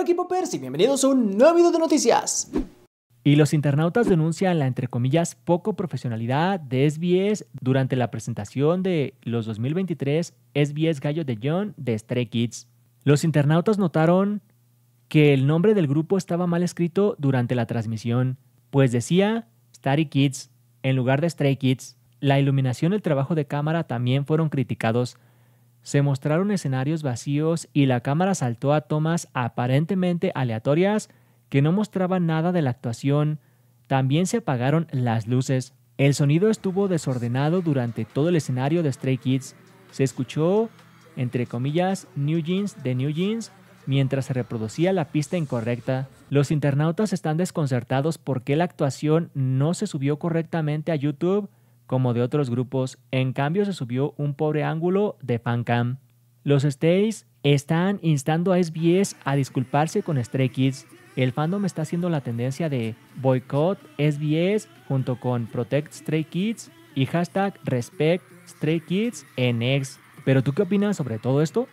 Hola equipo Percy, bienvenidos a un nuevo video de noticias. Y los internautas denuncian la, entre comillas, poco profesionalidad de SBS durante la presentación de los 2023 SBS Gallo de John de Stray Kids. Los internautas notaron que el nombre del grupo estaba mal escrito durante la transmisión, pues decía Starry Kids en lugar de Stray Kids. La iluminación y el trabajo de cámara también fueron criticados, se mostraron escenarios vacíos y la cámara saltó a tomas aparentemente aleatorias que no mostraban nada de la actuación. También se apagaron las luces. El sonido estuvo desordenado durante todo el escenario de Stray Kids. Se escuchó, entre comillas, New Jeans de New Jeans mientras se reproducía la pista incorrecta. Los internautas están desconcertados porque la actuación no se subió correctamente a YouTube como de otros grupos, en cambio se subió un pobre ángulo de Cam. Los Stays están instando a SBS a disculparse con Stray Kids. El fandom está haciendo la tendencia de boycott SBS junto con Protect Stray Kids y hashtag Respect Stray Kids en X. ¿Pero tú qué opinas sobre todo esto?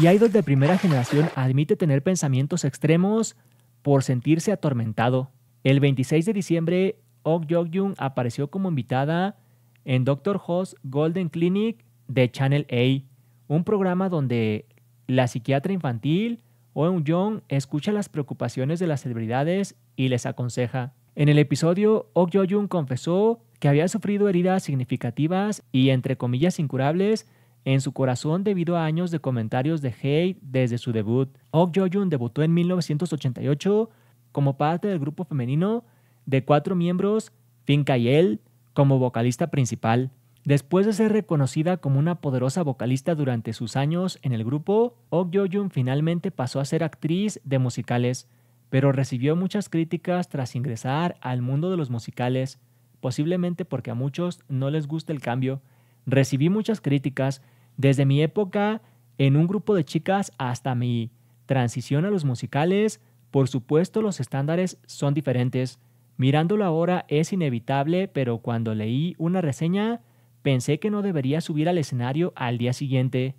Y idol de primera generación admite tener pensamientos extremos por sentirse atormentado. El 26 de diciembre, Ok yo jung apareció como invitada en Doctor Ho's Golden Clinic de Channel A, un programa donde la psiquiatra infantil Oeung Young escucha las preocupaciones de las celebridades y les aconseja. En el episodio, Ok yo jung confesó que había sufrido heridas significativas y entre comillas incurables en su corazón debido a años de comentarios de hate desde su debut. Ok yo debutó en 1988 como parte del grupo femenino de cuatro miembros, él como vocalista principal. Después de ser reconocida como una poderosa vocalista durante sus años en el grupo, Ok Yoyun finalmente pasó a ser actriz de musicales, pero recibió muchas críticas tras ingresar al mundo de los musicales, posiblemente porque a muchos no les gusta el cambio. Recibí muchas críticas desde mi época en un grupo de chicas hasta mi transición a los musicales, por supuesto los estándares son diferentes. Mirándolo ahora es inevitable, pero cuando leí una reseña pensé que no debería subir al escenario al día siguiente,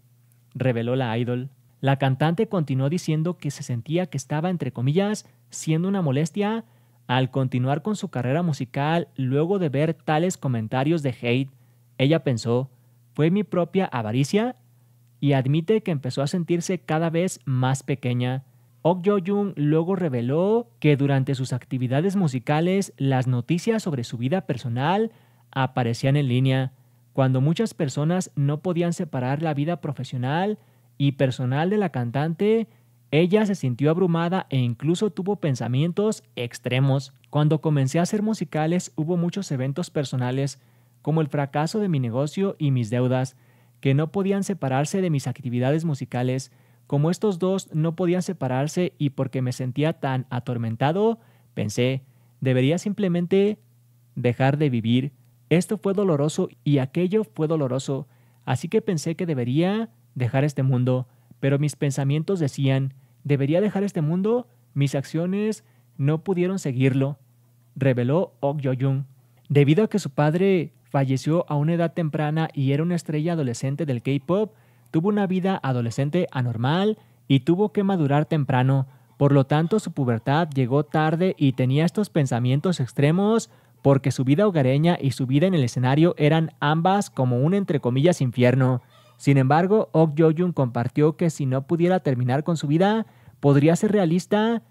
reveló la idol. La cantante continuó diciendo que se sentía que estaba, entre comillas, siendo una molestia al continuar con su carrera musical luego de ver tales comentarios de hate. Ella pensó, fue mi propia avaricia y admite que empezó a sentirse cada vez más pequeña. Ok luego reveló que durante sus actividades musicales las noticias sobre su vida personal aparecían en línea, cuando muchas personas no podían separar la vida profesional y personal de la cantante, ella se sintió abrumada e incluso tuvo pensamientos extremos. Cuando comencé a hacer musicales hubo muchos eventos personales, como el fracaso de mi negocio y mis deudas, que no podían separarse de mis actividades musicales, como estos dos no podían separarse y porque me sentía tan atormentado, pensé, debería simplemente dejar de vivir. Esto fue doloroso y aquello fue doloroso, así que pensé que debería dejar este mundo, pero mis pensamientos decían, debería dejar este mundo, mis acciones no pudieron seguirlo, reveló Ok yo Debido a que su padre falleció a una edad temprana y era una estrella adolescente del K-pop, tuvo una vida adolescente anormal y tuvo que madurar temprano, por lo tanto su pubertad llegó tarde y tenía estos pensamientos extremos porque su vida hogareña y su vida en el escenario eran ambas como un entre comillas infierno. Sin embargo, Ok Yoyun compartió que si no pudiera terminar con su vida, podría ser realista,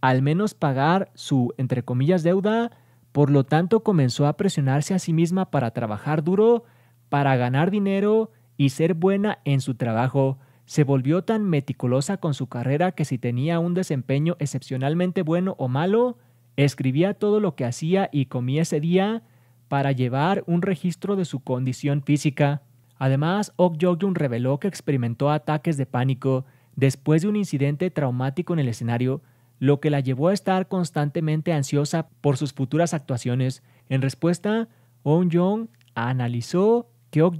al menos pagar su entre comillas deuda, por lo tanto comenzó a presionarse a sí misma para trabajar duro, para ganar dinero y ser buena en su trabajo, se volvió tan meticulosa con su carrera que si tenía un desempeño excepcionalmente bueno o malo, escribía todo lo que hacía y comía ese día para llevar un registro de su condición física. Además, Ok Yogyun reveló que experimentó ataques de pánico después de un incidente traumático en el escenario, lo que la llevó a estar constantemente ansiosa por sus futuras actuaciones. En respuesta, On Jung analizó Kyok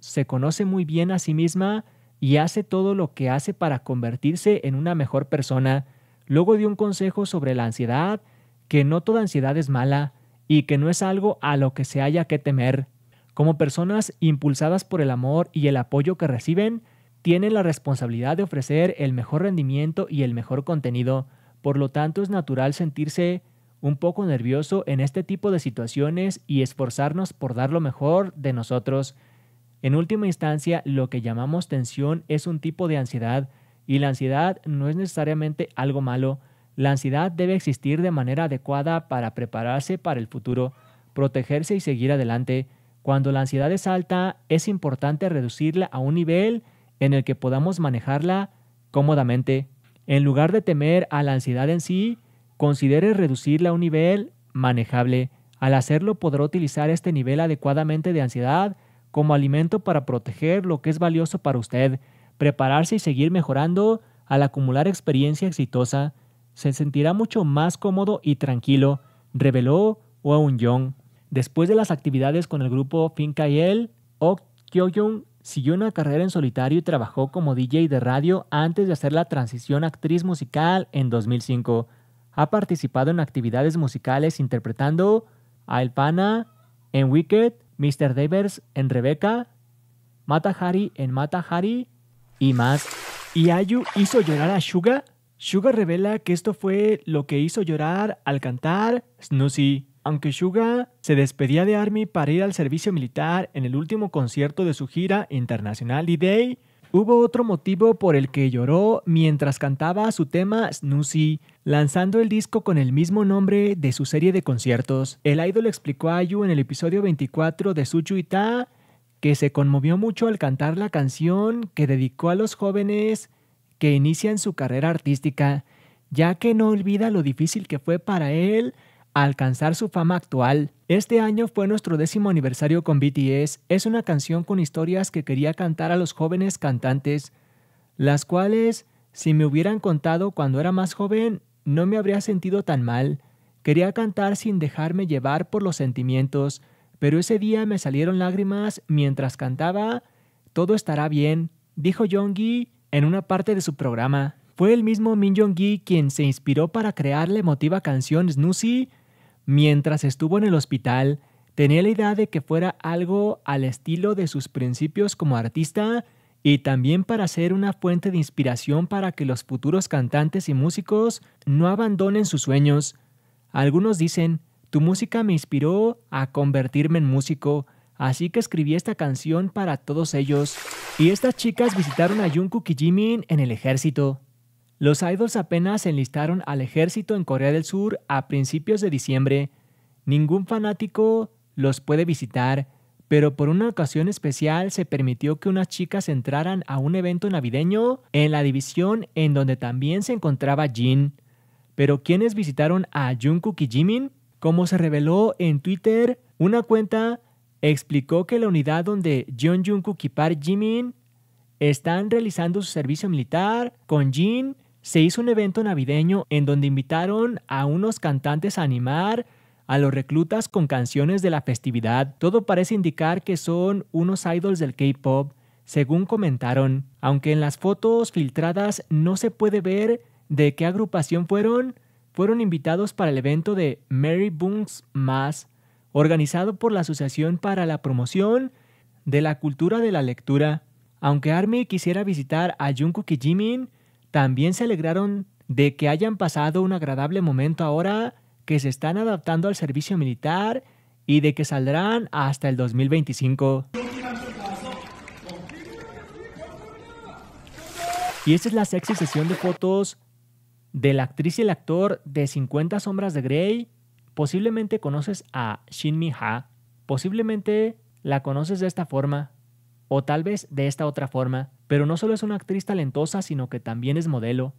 se conoce muy bien a sí misma y hace todo lo que hace para convertirse en una mejor persona. Luego dio un consejo sobre la ansiedad, que no toda ansiedad es mala y que no es algo a lo que se haya que temer. Como personas impulsadas por el amor y el apoyo que reciben, tienen la responsabilidad de ofrecer el mejor rendimiento y el mejor contenido. Por lo tanto, es natural sentirse un poco nervioso en este tipo de situaciones y esforzarnos por dar lo mejor de nosotros. En última instancia, lo que llamamos tensión es un tipo de ansiedad y la ansiedad no es necesariamente algo malo. La ansiedad debe existir de manera adecuada para prepararse para el futuro, protegerse y seguir adelante. Cuando la ansiedad es alta, es importante reducirla a un nivel en el que podamos manejarla cómodamente. En lugar de temer a la ansiedad en sí, Considere reducirla a un nivel manejable. Al hacerlo podrá utilizar este nivel adecuadamente de ansiedad como alimento para proteger lo que es valioso para usted, prepararse y seguir mejorando al acumular experiencia exitosa. Se sentirá mucho más cómodo y tranquilo, reveló Won Young. Después de las actividades con el grupo Finca y él, Ok kyo siguió una carrera en solitario y trabajó como DJ de radio antes de hacer la transición a actriz musical en 2005 ha participado en actividades musicales interpretando a El Pana en Wicked, Mr. Devers en Rebecca, Mata Hari en Mata Hari y más. ¿Y Ayu hizo llorar a Suga? Suga revela que esto fue lo que hizo llorar al cantar Snoozy. Aunque Suga se despedía de Army para ir al servicio militar en el último concierto de su gira internacional D-Day, Hubo otro motivo por el que lloró mientras cantaba su tema Snoozy, lanzando el disco con el mismo nombre de su serie de conciertos. El idol explicó a Ayu en el episodio 24 de Suchu Ita que se conmovió mucho al cantar la canción que dedicó a los jóvenes que inician su carrera artística, ya que no olvida lo difícil que fue para él alcanzar su fama actual. Este año fue nuestro décimo aniversario con BTS. Es una canción con historias que quería cantar a los jóvenes cantantes, las cuales, si me hubieran contado cuando era más joven, no me habría sentido tan mal. Quería cantar sin dejarme llevar por los sentimientos, pero ese día me salieron lágrimas mientras cantaba Todo estará bien, dijo Jonggi en una parte de su programa. Fue el mismo Min jong quien se inspiró para crear la emotiva canción Snoozy Mientras estuvo en el hospital, tenía la idea de que fuera algo al estilo de sus principios como artista y también para ser una fuente de inspiración para que los futuros cantantes y músicos no abandonen sus sueños. Algunos dicen, tu música me inspiró a convertirme en músico, así que escribí esta canción para todos ellos. Y estas chicas visitaron a Jungkook y Jimin en el ejército. Los idols apenas se enlistaron al ejército en Corea del Sur a principios de diciembre. Ningún fanático los puede visitar, pero por una ocasión especial se permitió que unas chicas entraran a un evento navideño en la división en donde también se encontraba Jin. Pero quiénes visitaron a Jungkook y Jimin? Como se reveló en Twitter, una cuenta explicó que la unidad donde John Jungkook y Park Jimin están realizando su servicio militar con Jin se hizo un evento navideño en donde invitaron a unos cantantes a animar a los reclutas con canciones de la festividad. Todo parece indicar que son unos idols del K-Pop, según comentaron, aunque en las fotos filtradas no se puede ver de qué agrupación fueron, fueron invitados para el evento de Mary Boons Mass, organizado por la Asociación para la Promoción de la Cultura de la Lectura. Aunque Army quisiera visitar a Jungkook y Jimin, también se alegraron de que hayan pasado un agradable momento ahora que se están adaptando al servicio militar y de que saldrán hasta el 2025. Y esta es la sexy sesión de fotos de la actriz y el actor de 50 sombras de Grey. Posiblemente conoces a Shin Mi Ha. Posiblemente la conoces de esta forma o tal vez de esta otra forma. Pero no solo es una actriz talentosa, sino que también es modelo.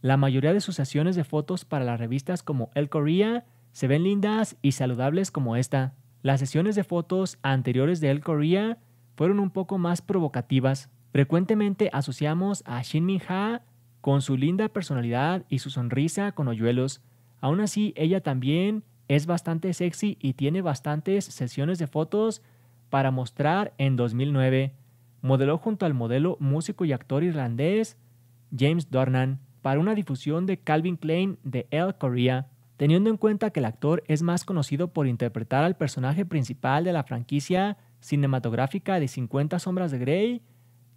La mayoría de sus sesiones de fotos para las revistas como El Korea se ven lindas y saludables como esta. Las sesiones de fotos anteriores de El Korea fueron un poco más provocativas. Frecuentemente asociamos a Shin Min Ha con su linda personalidad y su sonrisa con hoyuelos. Aún así, ella también es bastante sexy y tiene bastantes sesiones de fotos para mostrar en 2009 modeló junto al modelo músico y actor irlandés James Dornan para una difusión de Calvin Klein de El Korea, teniendo en cuenta que el actor es más conocido por interpretar al personaje principal de la franquicia cinematográfica de 50 sombras de Grey,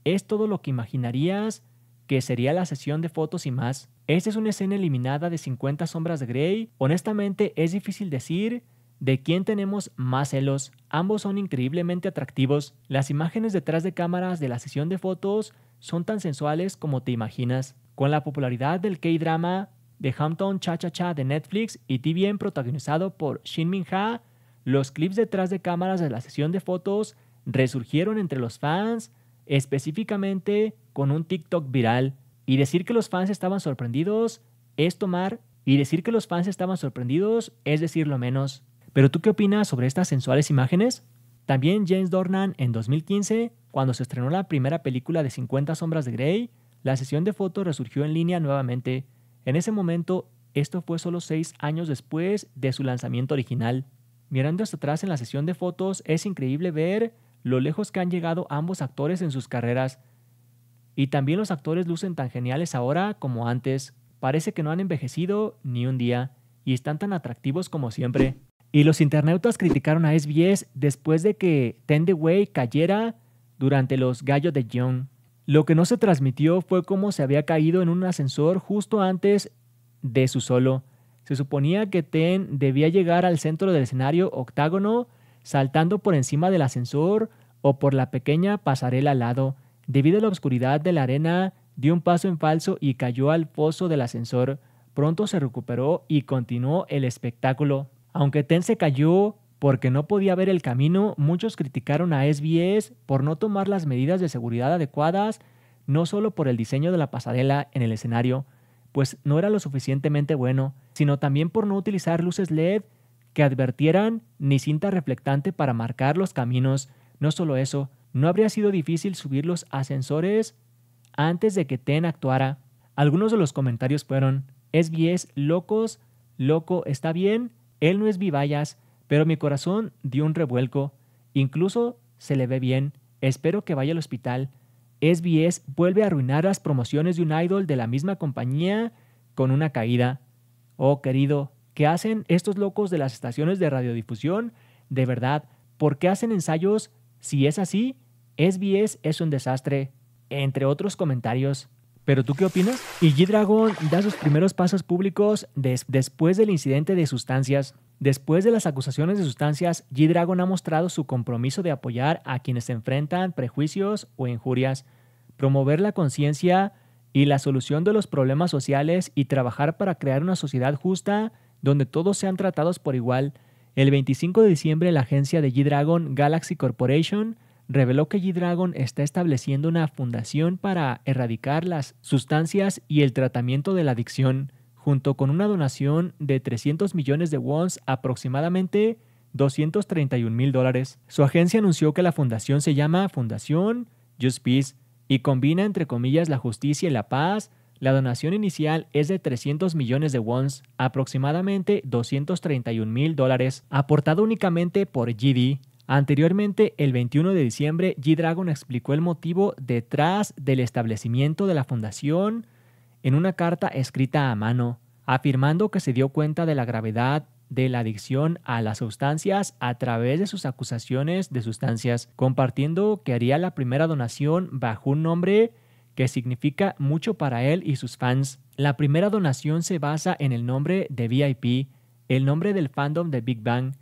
es todo lo que imaginarías que sería la sesión de fotos y más. Esta es una escena eliminada de 50 sombras de Grey. Honestamente es difícil decir de quién tenemos más celos. Ambos son increíblemente atractivos. Las imágenes detrás de cámaras de la sesión de fotos son tan sensuales como te imaginas. Con la popularidad del K-drama de Hampton Cha Cha Cha de Netflix y TVN protagonizado por Shin Min Ha, los clips detrás de cámaras de la sesión de fotos resurgieron entre los fans, específicamente con un TikTok viral. Y decir que los fans estaban sorprendidos es tomar, y decir que los fans estaban sorprendidos es decir lo menos. Pero tú qué opinas sobre estas sensuales imágenes? También James Dornan en 2015, cuando se estrenó la primera película de 50 sombras de Grey, la sesión de fotos resurgió en línea nuevamente. En ese momento, esto fue solo seis años después de su lanzamiento original. Mirando hasta atrás en la sesión de fotos, es increíble ver lo lejos que han llegado ambos actores en sus carreras. Y también los actores lucen tan geniales ahora como antes. Parece que no han envejecido ni un día y están tan atractivos como siempre. Y los internautas criticaron a SBS después de que way cayera durante los gallos de Young. Lo que no se transmitió fue cómo se había caído en un ascensor justo antes de su solo. Se suponía que Ten debía llegar al centro del escenario octágono saltando por encima del ascensor o por la pequeña pasarela al lado. Debido a la oscuridad de la arena, dio un paso en falso y cayó al foso del ascensor. Pronto se recuperó y continuó el espectáculo. Aunque TEN se cayó porque no podía ver el camino, muchos criticaron a SBS por no tomar las medidas de seguridad adecuadas, no solo por el diseño de la pasarela en el escenario, pues no era lo suficientemente bueno, sino también por no utilizar luces LED que advertieran ni cinta reflectante para marcar los caminos. No solo eso, no habría sido difícil subir los ascensores antes de que Ten actuara. Algunos de los comentarios fueron, «SBS, locos, loco, está bien, él no es Vivallas, pero mi corazón dio un revuelco. Incluso se le ve bien. Espero que vaya al hospital. SBS vuelve a arruinar las promociones de un idol de la misma compañía con una caída. Oh, querido, ¿qué hacen estos locos de las estaciones de radiodifusión? De verdad, ¿por qué hacen ensayos? Si es así, SBS es un desastre. Entre otros comentarios. ¿Pero tú qué opinas? Y G-Dragon da sus primeros pasos públicos después del incidente de sustancias. Después de las acusaciones de sustancias, G-Dragon ha mostrado su compromiso de apoyar a quienes se enfrentan prejuicios o injurias, promover la conciencia y la solución de los problemas sociales y trabajar para crear una sociedad justa donde todos sean tratados por igual. El 25 de diciembre, la agencia de G-Dragon Galaxy Corporation reveló que G-Dragon está estableciendo una fundación para erradicar las sustancias y el tratamiento de la adicción, junto con una donación de 300 millones de wons, aproximadamente 231 mil dólares. Su agencia anunció que la fundación se llama Fundación Just Peace y combina entre comillas la justicia y la paz. La donación inicial es de 300 millones de wons, aproximadamente 231 mil dólares, aportado únicamente por GD. Anteriormente, el 21 de diciembre, G-Dragon explicó el motivo detrás del establecimiento de la fundación en una carta escrita a mano, afirmando que se dio cuenta de la gravedad de la adicción a las sustancias a través de sus acusaciones de sustancias, compartiendo que haría la primera donación bajo un nombre que significa mucho para él y sus fans. La primera donación se basa en el nombre de VIP, el nombre del fandom de Big Bang,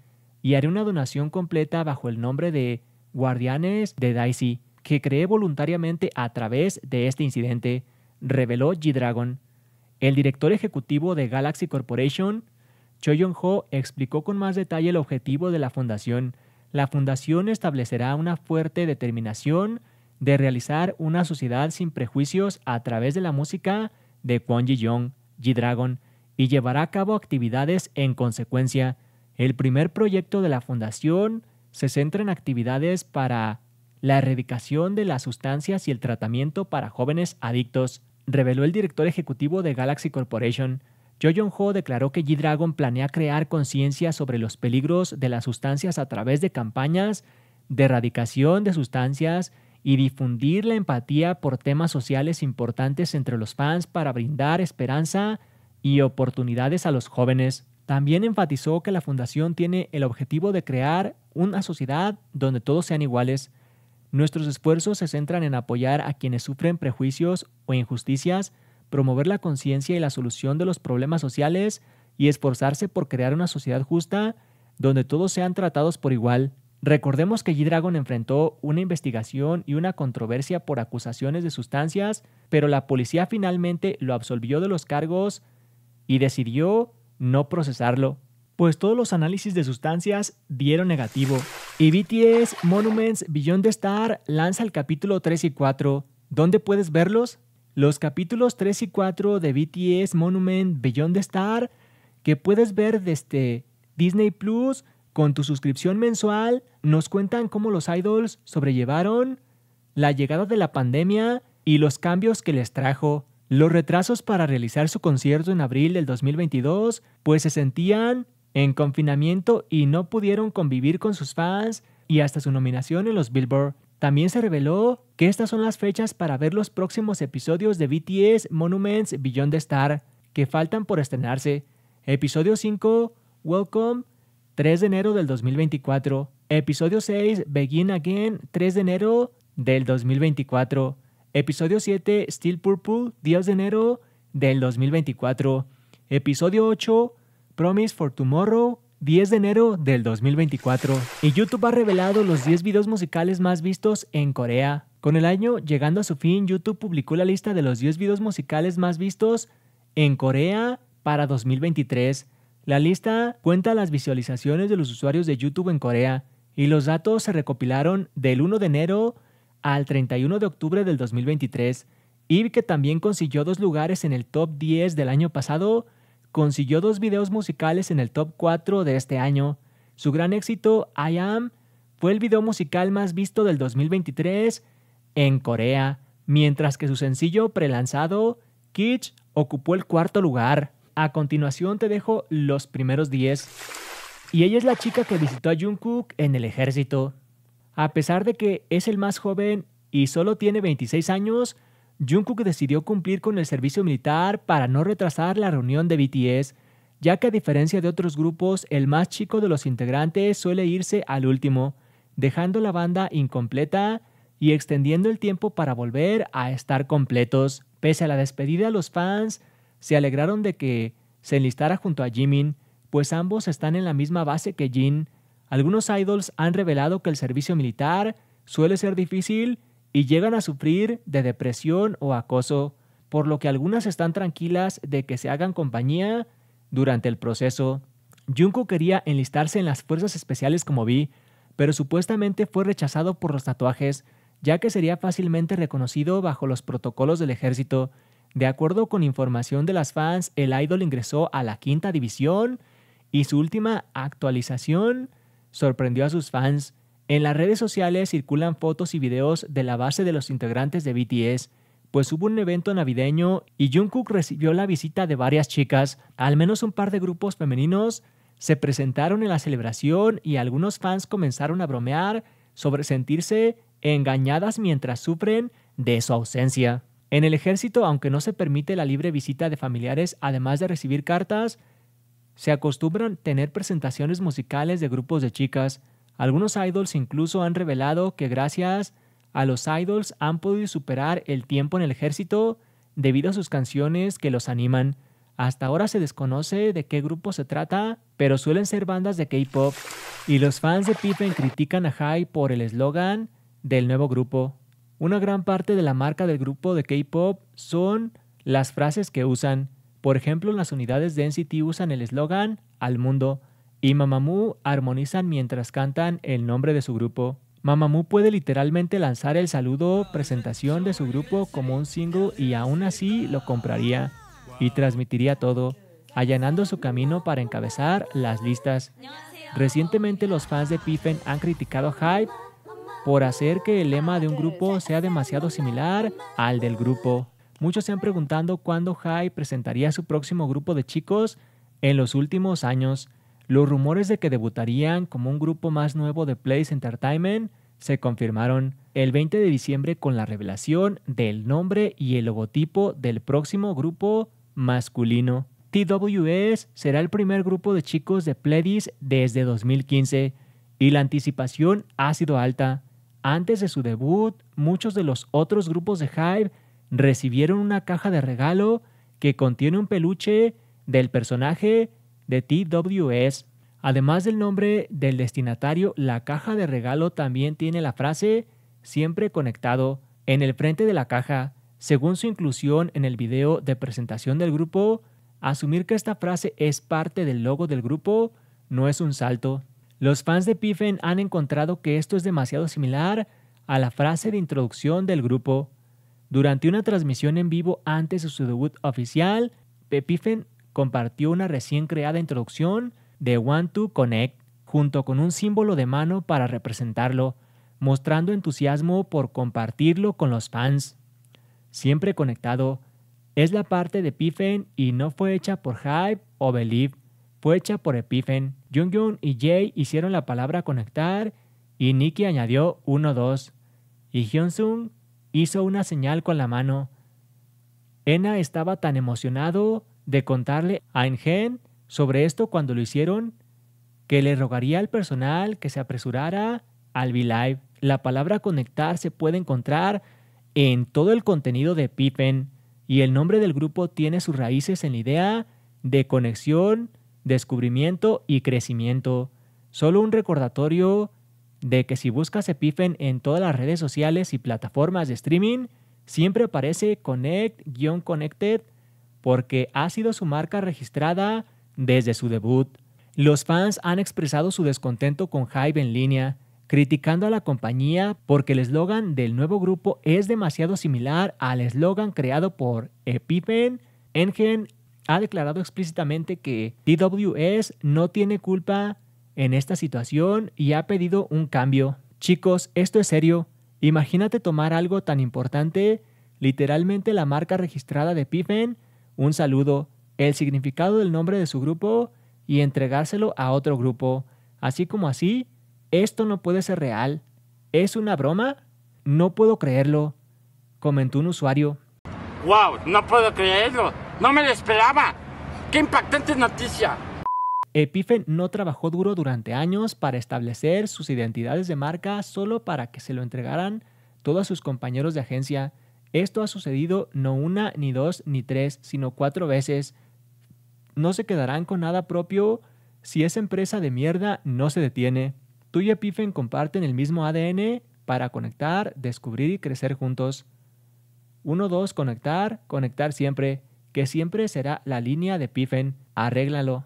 y haré una donación completa bajo el nombre de Guardianes de Daisy, que creé voluntariamente a través de este incidente, reveló G-Dragon. El director ejecutivo de Galaxy Corporation, Cho Yong-ho, explicó con más detalle el objetivo de la fundación. La fundación establecerá una fuerte determinación de realizar una sociedad sin prejuicios a través de la música de Kwon Ji-young, G-Dragon, y llevará a cabo actividades en consecuencia, el primer proyecto de la Fundación se centra en actividades para la erradicación de las sustancias y el tratamiento para jóvenes adictos, reveló el director ejecutivo de Galaxy Corporation. Jo Jong Ho declaró que G-Dragon planea crear conciencia sobre los peligros de las sustancias a través de campañas de erradicación de sustancias y difundir la empatía por temas sociales importantes entre los fans para brindar esperanza y oportunidades a los jóvenes. También enfatizó que la Fundación tiene el objetivo de crear una sociedad donde todos sean iguales. Nuestros esfuerzos se centran en apoyar a quienes sufren prejuicios o injusticias, promover la conciencia y la solución de los problemas sociales y esforzarse por crear una sociedad justa donde todos sean tratados por igual. Recordemos que G-Dragon enfrentó una investigación y una controversia por acusaciones de sustancias, pero la policía finalmente lo absolvió de los cargos y decidió no procesarlo, pues todos los análisis de sustancias dieron negativo. Y BTS Monuments Billion de Star lanza el capítulo 3 y 4. ¿Dónde puedes verlos? Los capítulos 3 y 4 de BTS Monument Billion de Star que puedes ver desde Disney Plus con tu suscripción mensual nos cuentan cómo los idols sobrellevaron la llegada de la pandemia y los cambios que les trajo los retrasos para realizar su concierto en abril del 2022, pues se sentían en confinamiento y no pudieron convivir con sus fans y hasta su nominación en los Billboard. También se reveló que estas son las fechas para ver los próximos episodios de BTS Monuments Beyond the Star, que faltan por estrenarse. Episodio 5, Welcome, 3 de enero del 2024. Episodio 6, Begin Again, 3 de enero del 2024. Episodio 7, Still Purple, 10 de enero del 2024. Episodio 8, Promise for Tomorrow, 10 de enero del 2024. Y YouTube ha revelado los 10 videos musicales más vistos en Corea. Con el año llegando a su fin, YouTube publicó la lista de los 10 videos musicales más vistos en Corea para 2023. La lista cuenta las visualizaciones de los usuarios de YouTube en Corea y los datos se recopilaron del 1 de enero al 31 de octubre del 2023, y que también consiguió dos lugares en el top 10 del año pasado, consiguió dos videos musicales en el top 4 de este año. Su gran éxito, I Am, fue el video musical más visto del 2023 en Corea, mientras que su sencillo prelanzado, Kitsch, ocupó el cuarto lugar. A continuación te dejo los primeros 10. Y ella es la chica que visitó a Jungkook en el ejército. A pesar de que es el más joven y solo tiene 26 años, Jungkook decidió cumplir con el servicio militar para no retrasar la reunión de BTS, ya que a diferencia de otros grupos, el más chico de los integrantes suele irse al último, dejando la banda incompleta y extendiendo el tiempo para volver a estar completos. Pese a la despedida, los fans se alegraron de que se enlistara junto a Jimin, pues ambos están en la misma base que Jin, algunos idols han revelado que el servicio militar suele ser difícil y llegan a sufrir de depresión o acoso, por lo que algunas están tranquilas de que se hagan compañía durante el proceso. Junko quería enlistarse en las fuerzas especiales como Vi, pero supuestamente fue rechazado por los tatuajes, ya que sería fácilmente reconocido bajo los protocolos del ejército. De acuerdo con información de las fans, el idol ingresó a la quinta división y su última actualización sorprendió a sus fans. En las redes sociales circulan fotos y videos de la base de los integrantes de BTS, pues hubo un evento navideño y Jungkook recibió la visita de varias chicas, al menos un par de grupos femeninos se presentaron en la celebración y algunos fans comenzaron a bromear sobre sentirse engañadas mientras sufren de su ausencia. En el ejército, aunque no se permite la libre visita de familiares, además de recibir cartas, se acostumbran tener presentaciones musicales de grupos de chicas. Algunos idols incluso han revelado que gracias a los idols han podido superar el tiempo en el ejército debido a sus canciones que los animan. Hasta ahora se desconoce de qué grupo se trata, pero suelen ser bandas de K-pop. Y los fans de Pippen critican a Hype por el eslogan del nuevo grupo. Una gran parte de la marca del grupo de K-pop son las frases que usan. Por ejemplo, las unidades de NCT usan el eslogan Al Mundo y Mamamoo armonizan mientras cantan el nombre de su grupo. Mamamoo puede literalmente lanzar el saludo presentación de su grupo como un single y aún así lo compraría y transmitiría todo, allanando su camino para encabezar las listas. Recientemente los fans de Piffen han criticado Hype por hacer que el lema de un grupo sea demasiado similar al del grupo. Muchos se han preguntado cuándo High presentaría su próximo grupo de chicos. En los últimos años, los rumores de que debutarían como un grupo más nuevo de Pledis Entertainment se confirmaron el 20 de diciembre con la revelación del nombre y el logotipo del próximo grupo masculino. TWS será el primer grupo de chicos de Pledis desde 2015 y la anticipación ha sido alta. Antes de su debut, muchos de los otros grupos de Hive recibieron una caja de regalo que contiene un peluche del personaje de TWS. Además del nombre del destinatario, la caja de regalo también tiene la frase siempre conectado en el frente de la caja. Según su inclusión en el video de presentación del grupo, asumir que esta frase es parte del logo del grupo no es un salto. Los fans de Piffen han encontrado que esto es demasiado similar a la frase de introducción del grupo. Durante una transmisión en vivo antes de su debut oficial, Pepifen compartió una recién creada introducción de Want to Connect junto con un símbolo de mano para representarlo, mostrando entusiasmo por compartirlo con los fans. Siempre conectado, es la parte de Epiphen y no fue hecha por Hype o Believe, fue hecha por Epifen. Jung y Jay hicieron la palabra conectar y Nikki añadió 1-2 y Hyunsung hizo una señal con la mano. Ena estaba tan emocionado de contarle a Engen sobre esto cuando lo hicieron que le rogaría al personal que se apresurara al V-Live. La palabra conectar se puede encontrar en todo el contenido de Pippen y el nombre del grupo tiene sus raíces en la idea de conexión, descubrimiento y crecimiento. Solo un recordatorio de que si buscas Epifen en todas las redes sociales y plataformas de streaming, siempre aparece Connect-Connected porque ha sido su marca registrada desde su debut. Los fans han expresado su descontento con Hive en línea, criticando a la compañía porque el eslogan del nuevo grupo es demasiado similar al eslogan creado por Epiphen. Engen ha declarado explícitamente que TWS no tiene culpa en esta situación y ha pedido un cambio. Chicos, esto es serio. Imagínate tomar algo tan importante, literalmente la marca registrada de Piffen, un saludo, el significado del nombre de su grupo y entregárselo a otro grupo. Así como así, esto no puede ser real. ¿Es una broma? No puedo creerlo, comentó un usuario. ¡Wow! No puedo creerlo. No me lo esperaba. ¡Qué impactante noticia! Epifen no trabajó duro durante años para establecer sus identidades de marca solo para que se lo entregaran todos sus compañeros de agencia. Esto ha sucedido no una, ni dos, ni tres, sino cuatro veces. No se quedarán con nada propio si esa empresa de mierda no se detiene. Tú y Epifen comparten el mismo ADN para conectar, descubrir y crecer juntos. Uno, 2, conectar, conectar siempre, que siempre será la línea de Epifen. Arréglalo.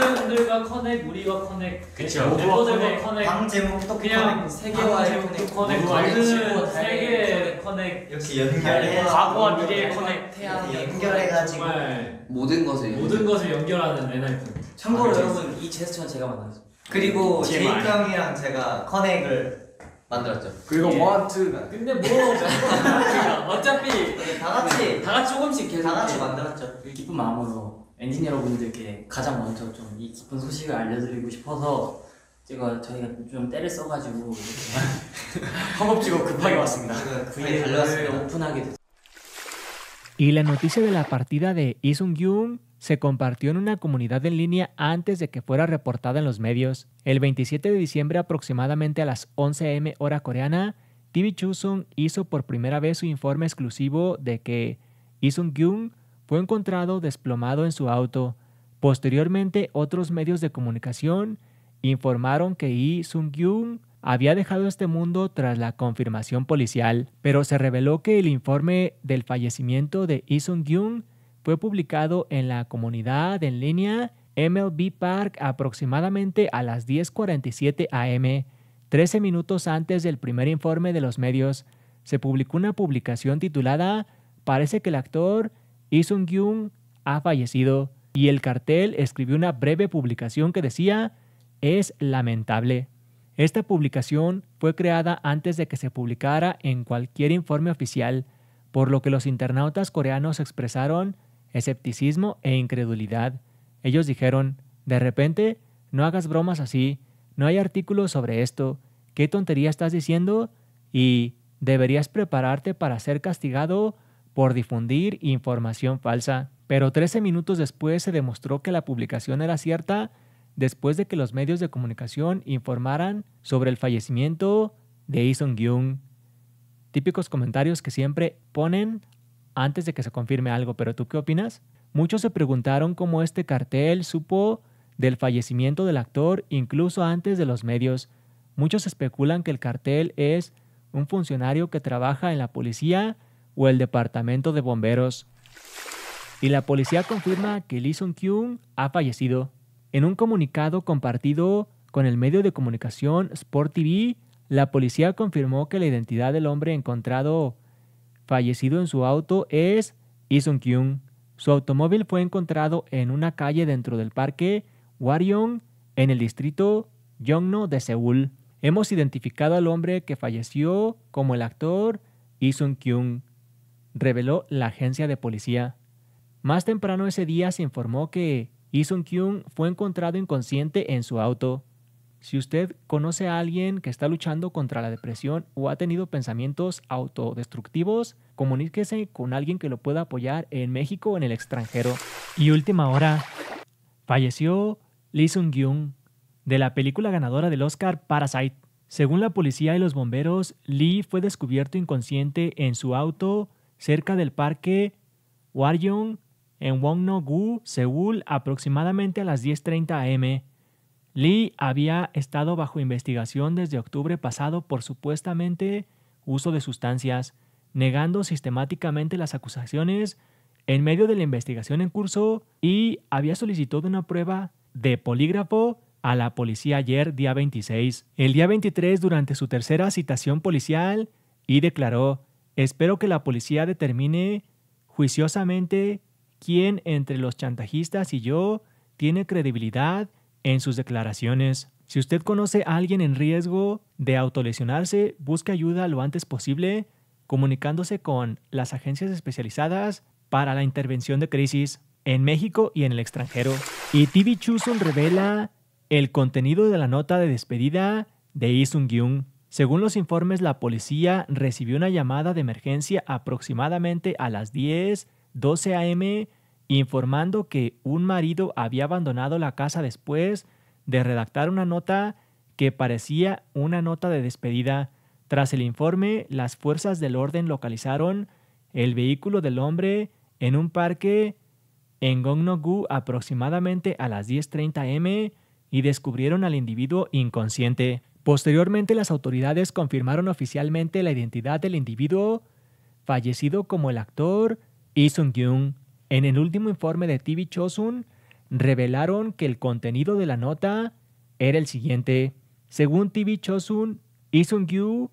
선수분들과 커넥, 우리와 커넥, 그쵸. 멤버들과 커넥, 방 제목도 그냥 세계와의 커넥, 커넥, 모든 그 세계 커넥, 이렇 연결해 네, 과거와 미래의 커넥, 태양 네, 연결해가지고 모든 것을 모든 것을 연결하는 엔하이픈. 참고로 아, 여러분 이 제스처는 제가 만났어요. 음, 그리고 제이크 형이랑 제가 커넥을 만들었죠. 그리고 예. 원트는 근데 뭐 그러니까 어차피 다 같이 네, 다 같이 조금씩 계속 다 같이 만들었죠. 기쁜 마음으로 엔진 여러분들께 가장 먼저 좀 이 기쁜 소식을 알려드리고 싶어서 제가 저희가 좀 때를 써가지고 이렇게 허겁지겁 급하게 왔습니다. 제가 네, 구 네, 달려왔습니다. 오픈하게 됐 Y la noticia de la partida de sung Yoon se compartió en una comunidad en línea antes de que fuera reportada en los medios. El 27 de diciembre aproximadamente a las 11 m hora coreana, TV Chosun hizo por primera vez su informe exclusivo de que sung Yoon fue encontrado desplomado en su auto. Posteriormente, otros medios de comunicación informaron que Isung Yoon había dejado este mundo tras la confirmación policial, pero se reveló que el informe del fallecimiento de Isung jung fue publicado en la comunidad en línea MLB Park aproximadamente a las 10:47 am, 13 minutos antes del primer informe de los medios. Se publicó una publicación titulada Parece que el actor Isung jung ha fallecido y el cartel escribió una breve publicación que decía Es lamentable. Esta publicación fue creada antes de que se publicara en cualquier informe oficial, por lo que los internautas coreanos expresaron escepticismo e incredulidad. Ellos dijeron, de repente, no hagas bromas así, no hay artículos sobre esto, ¿qué tontería estás diciendo? Y deberías prepararte para ser castigado por difundir información falsa. Pero 13 minutos después se demostró que la publicación era cierta después de que los medios de comunicación informaran sobre el fallecimiento de Ison kyung Típicos comentarios que siempre ponen antes de que se confirme algo, pero ¿tú qué opinas? Muchos se preguntaron cómo este cartel supo del fallecimiento del actor incluso antes de los medios. Muchos especulan que el cartel es un funcionario que trabaja en la policía o el departamento de bomberos. Y la policía confirma que Lee Sung Kyung ha fallecido. En un comunicado compartido con el medio de comunicación Sport TV, la policía confirmó que la identidad del hombre encontrado fallecido en su auto es Isun Kyung. Su automóvil fue encontrado en una calle dentro del parque Waryong en el distrito Yongno de Seúl. Hemos identificado al hombre que falleció como el actor Sun Kyung, reveló la agencia de policía. Más temprano ese día se informó que Lee sung Kyung fue encontrado inconsciente en su auto. Si usted conoce a alguien que está luchando contra la depresión o ha tenido pensamientos autodestructivos, comuníquese con alguien que lo pueda apoyar en México o en el extranjero. Y última hora, falleció Lee Sung-kyung de la película ganadora del Oscar Parasite. Según la policía y los bomberos, Lee fue descubierto inconsciente en su auto cerca del parque Waryeong en wongno gu Seúl, aproximadamente a las 10.30 am. Lee había estado bajo investigación desde octubre pasado por supuestamente uso de sustancias, negando sistemáticamente las acusaciones en medio de la investigación en curso y había solicitado una prueba de polígrafo a la policía ayer día 26. El día 23 durante su tercera citación policial y declaró, espero que la policía determine juiciosamente quién entre los chantajistas y yo tiene credibilidad en sus declaraciones. Si usted conoce a alguien en riesgo de autolesionarse, busque ayuda lo antes posible comunicándose con las agencias especializadas para la intervención de crisis en México y en el extranjero. Y TV Chuson revela el contenido de la nota de despedida de Isung Gyung. Según los informes, la policía recibió una llamada de emergencia aproximadamente a las 10 12 a.m., informando que un marido había abandonado la casa después de redactar una nota que parecía una nota de despedida. Tras el informe, las fuerzas del orden localizaron el vehículo del hombre en un parque en Gongnogu aproximadamente a las 10.30 a.m. y descubrieron al individuo inconsciente. Posteriormente, las autoridades confirmaron oficialmente la identidad del individuo fallecido como el actor y sung en el último informe de TV Chosun, revelaron que el contenido de la nota era el siguiente. Según TV Chosun, Lee sung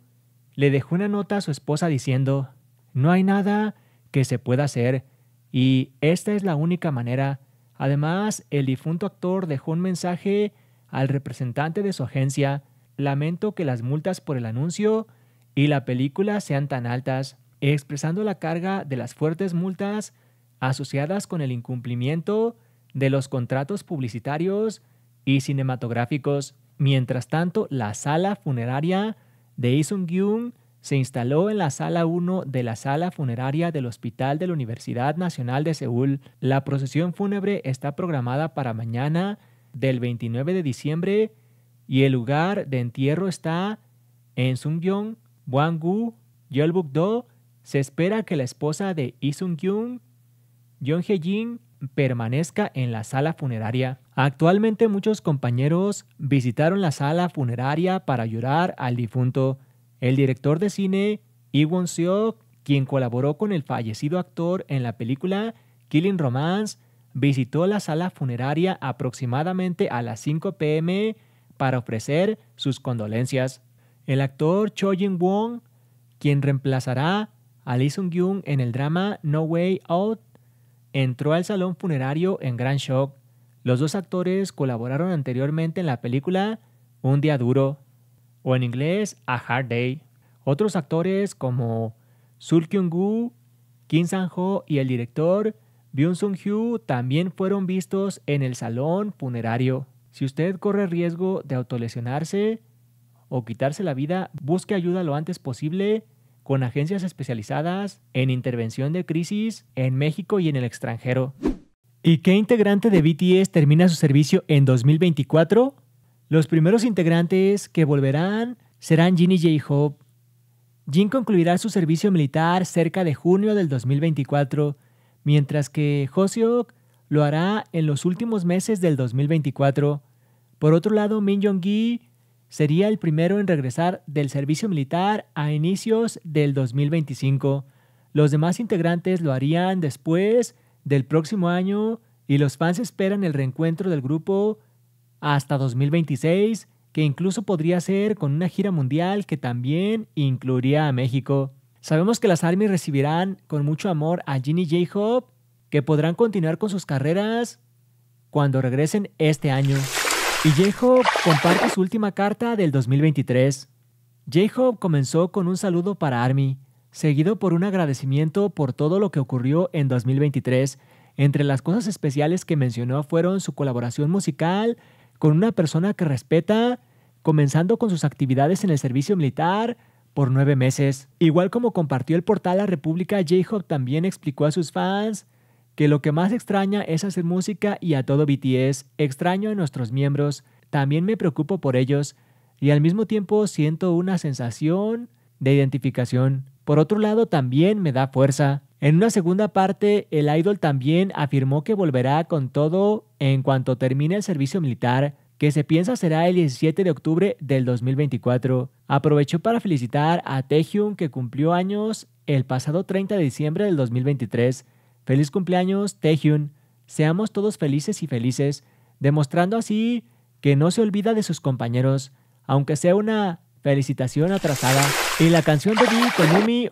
le dejó una nota a su esposa diciendo, no hay nada que se pueda hacer y esta es la única manera. Además, el difunto actor dejó un mensaje al representante de su agencia, lamento que las multas por el anuncio y la película sean tan altas expresando la carga de las fuertes multas asociadas con el incumplimiento de los contratos publicitarios y cinematográficos. Mientras tanto, la sala funeraria de Isung-gyung se instaló en la sala 1 de la sala funeraria del Hospital de la Universidad Nacional de Seúl. La procesión fúnebre está programada para mañana del 29 de diciembre y el lugar de entierro está en Sungyong, Wanggu, Yeolbuk-do se espera que la esposa de Sung Kyung, Jung Hye Jin, permanezca en la sala funeraria. Actualmente muchos compañeros visitaron la sala funeraria para llorar al difunto. El director de cine won Seok, quien colaboró con el fallecido actor en la película Killing Romance, visitó la sala funeraria aproximadamente a las 5 pm para ofrecer sus condolencias. El actor Cho Jin Won, quien reemplazará Ali sung en el drama No Way Out entró al salón funerario en gran shock. Los dos actores colaboraron anteriormente en la película Un Día Duro, o en inglés A Hard Day. Otros actores como Sul Kyung-gu, Kim Sang-ho y el director Byun Sung-hyu también fueron vistos en el salón funerario. Si usted corre riesgo de autolesionarse o quitarse la vida, busque ayuda lo antes posible con agencias especializadas en intervención de crisis en México y en el extranjero. ¿Y qué integrante de BTS termina su servicio en 2024? Los primeros integrantes que volverán serán Jin y J-Hope. Jin concluirá su servicio militar cerca de junio del 2024, mientras que Hoseok lo hará en los últimos meses del 2024. Por otro lado, Min Jong-gi sería el primero en regresar del servicio militar a inicios del 2025. Los demás integrantes lo harían después del próximo año y los fans esperan el reencuentro del grupo hasta 2026, que incluso podría ser con una gira mundial que también incluiría a México. Sabemos que las ARMY recibirán con mucho amor a Ginny J. Hope, que podrán continuar con sus carreras cuando regresen este año. J-Hope comparte su última carta del 2023. J-Hope comenzó con un saludo para Army, seguido por un agradecimiento por todo lo que ocurrió en 2023. Entre las cosas especiales que mencionó fueron su colaboración musical con una persona que respeta, comenzando con sus actividades en el servicio militar por nueve meses. Igual como compartió el portal La República, J-Hope también explicó a sus fans que lo que más extraña es hacer música y a todo BTS, extraño a nuestros miembros, también me preocupo por ellos y al mismo tiempo siento una sensación de identificación. Por otro lado, también me da fuerza. En una segunda parte, el idol también afirmó que volverá con todo en cuanto termine el servicio militar, que se piensa será el 17 de octubre del 2024. Aprovechó para felicitar a Taehyung que cumplió años el pasado 30 de diciembre del 2023 Feliz cumpleaños, Taehyun. Seamos todos felices y felices, demostrando así que no se olvida de sus compañeros, aunque sea una felicitación atrasada. Y la canción de Lee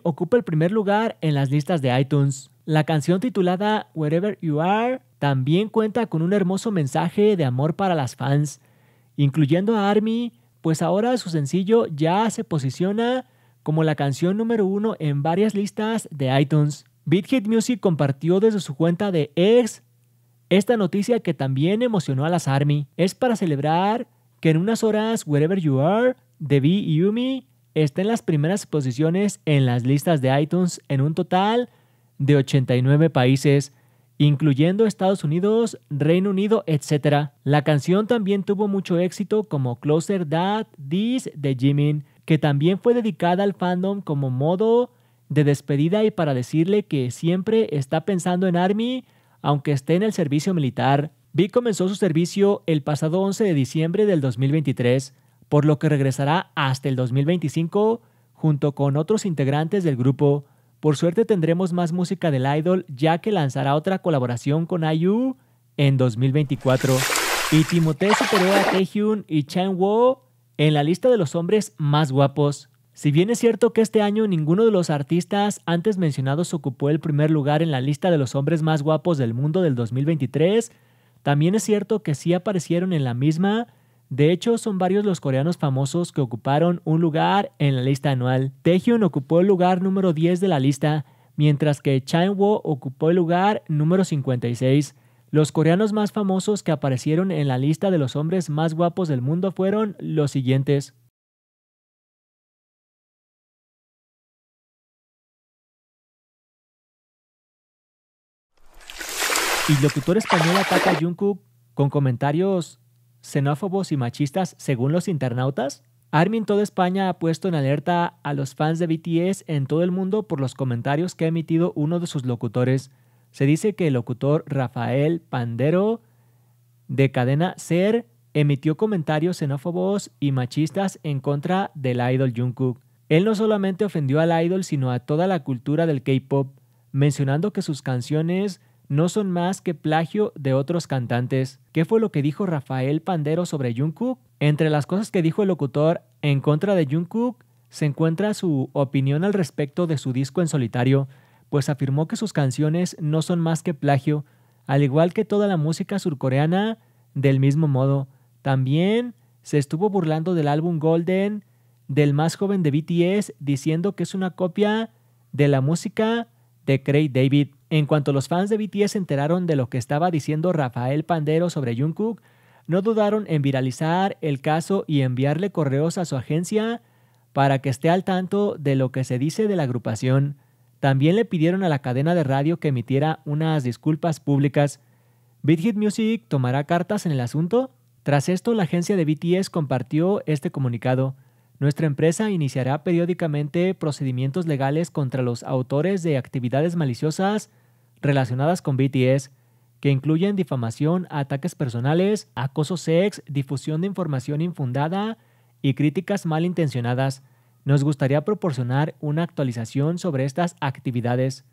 con ocupa el primer lugar en las listas de iTunes. La canción titulada Wherever You Are también cuenta con un hermoso mensaje de amor para las fans, incluyendo a Army, pues ahora su sencillo ya se posiciona como la canción número uno en varias listas de iTunes. BitHit Music compartió desde su cuenta de X esta noticia que también emocionó a las ARMY. Es para celebrar que en unas horas Wherever You Are de B y Yumi está en las primeras posiciones en las listas de iTunes en un total de 89 países, incluyendo Estados Unidos, Reino Unido, etc. La canción también tuvo mucho éxito como Closer That This de Jimin, que también fue dedicada al fandom como modo de despedida y para decirle que siempre está pensando en Army, aunque esté en el servicio militar. Vi comenzó su servicio el pasado 11 de diciembre del 2023, por lo que regresará hasta el 2025 junto con otros integrantes del grupo. Por suerte tendremos más música del idol ya que lanzará otra colaboración con IU en 2024. Y Timothée superó a Taehyun y Chan en la lista de los hombres más guapos. Si bien es cierto que este año ninguno de los artistas antes mencionados ocupó el primer lugar en la lista de los hombres más guapos del mundo del 2023, también es cierto que sí aparecieron en la misma. De hecho, son varios los coreanos famosos que ocuparon un lugar en la lista anual. Taehyun ocupó el lugar número 10 de la lista, mientras que Wo ocupó el lugar número 56. Los coreanos más famosos que aparecieron en la lista de los hombres más guapos del mundo fueron los siguientes. Y locutor español ataca a Jungkook con comentarios xenófobos y machistas según los internautas. Armin toda España ha puesto en alerta a los fans de BTS en todo el mundo por los comentarios que ha emitido uno de sus locutores. Se dice que el locutor Rafael Pandero de cadena Ser emitió comentarios xenófobos y machistas en contra del idol Jungkook. Él no solamente ofendió al idol, sino a toda la cultura del K-pop, mencionando que sus canciones no son más que plagio de otros cantantes. ¿Qué fue lo que dijo Rafael Pandero sobre Jungkook? Entre las cosas que dijo el locutor en contra de Jungkook se encuentra su opinión al respecto de su disco en solitario, pues afirmó que sus canciones no son más que plagio, al igual que toda la música surcoreana del mismo modo. También se estuvo burlando del álbum Golden del más joven de BTS diciendo que es una copia de la música Craig David. En cuanto los fans de BTS se enteraron de lo que estaba diciendo Rafael Pandero sobre Jungkook, no dudaron en viralizar el caso y enviarle correos a su agencia para que esté al tanto de lo que se dice de la agrupación. También le pidieron a la cadena de radio que emitiera unas disculpas públicas. Big Hit Music tomará cartas en el asunto. Tras esto, la agencia de BTS compartió este comunicado. Nuestra empresa iniciará periódicamente procedimientos legales contra los autores de actividades maliciosas relacionadas con BTS, que incluyen difamación, ataques personales, acoso sex, difusión de información infundada y críticas malintencionadas. Nos gustaría proporcionar una actualización sobre estas actividades.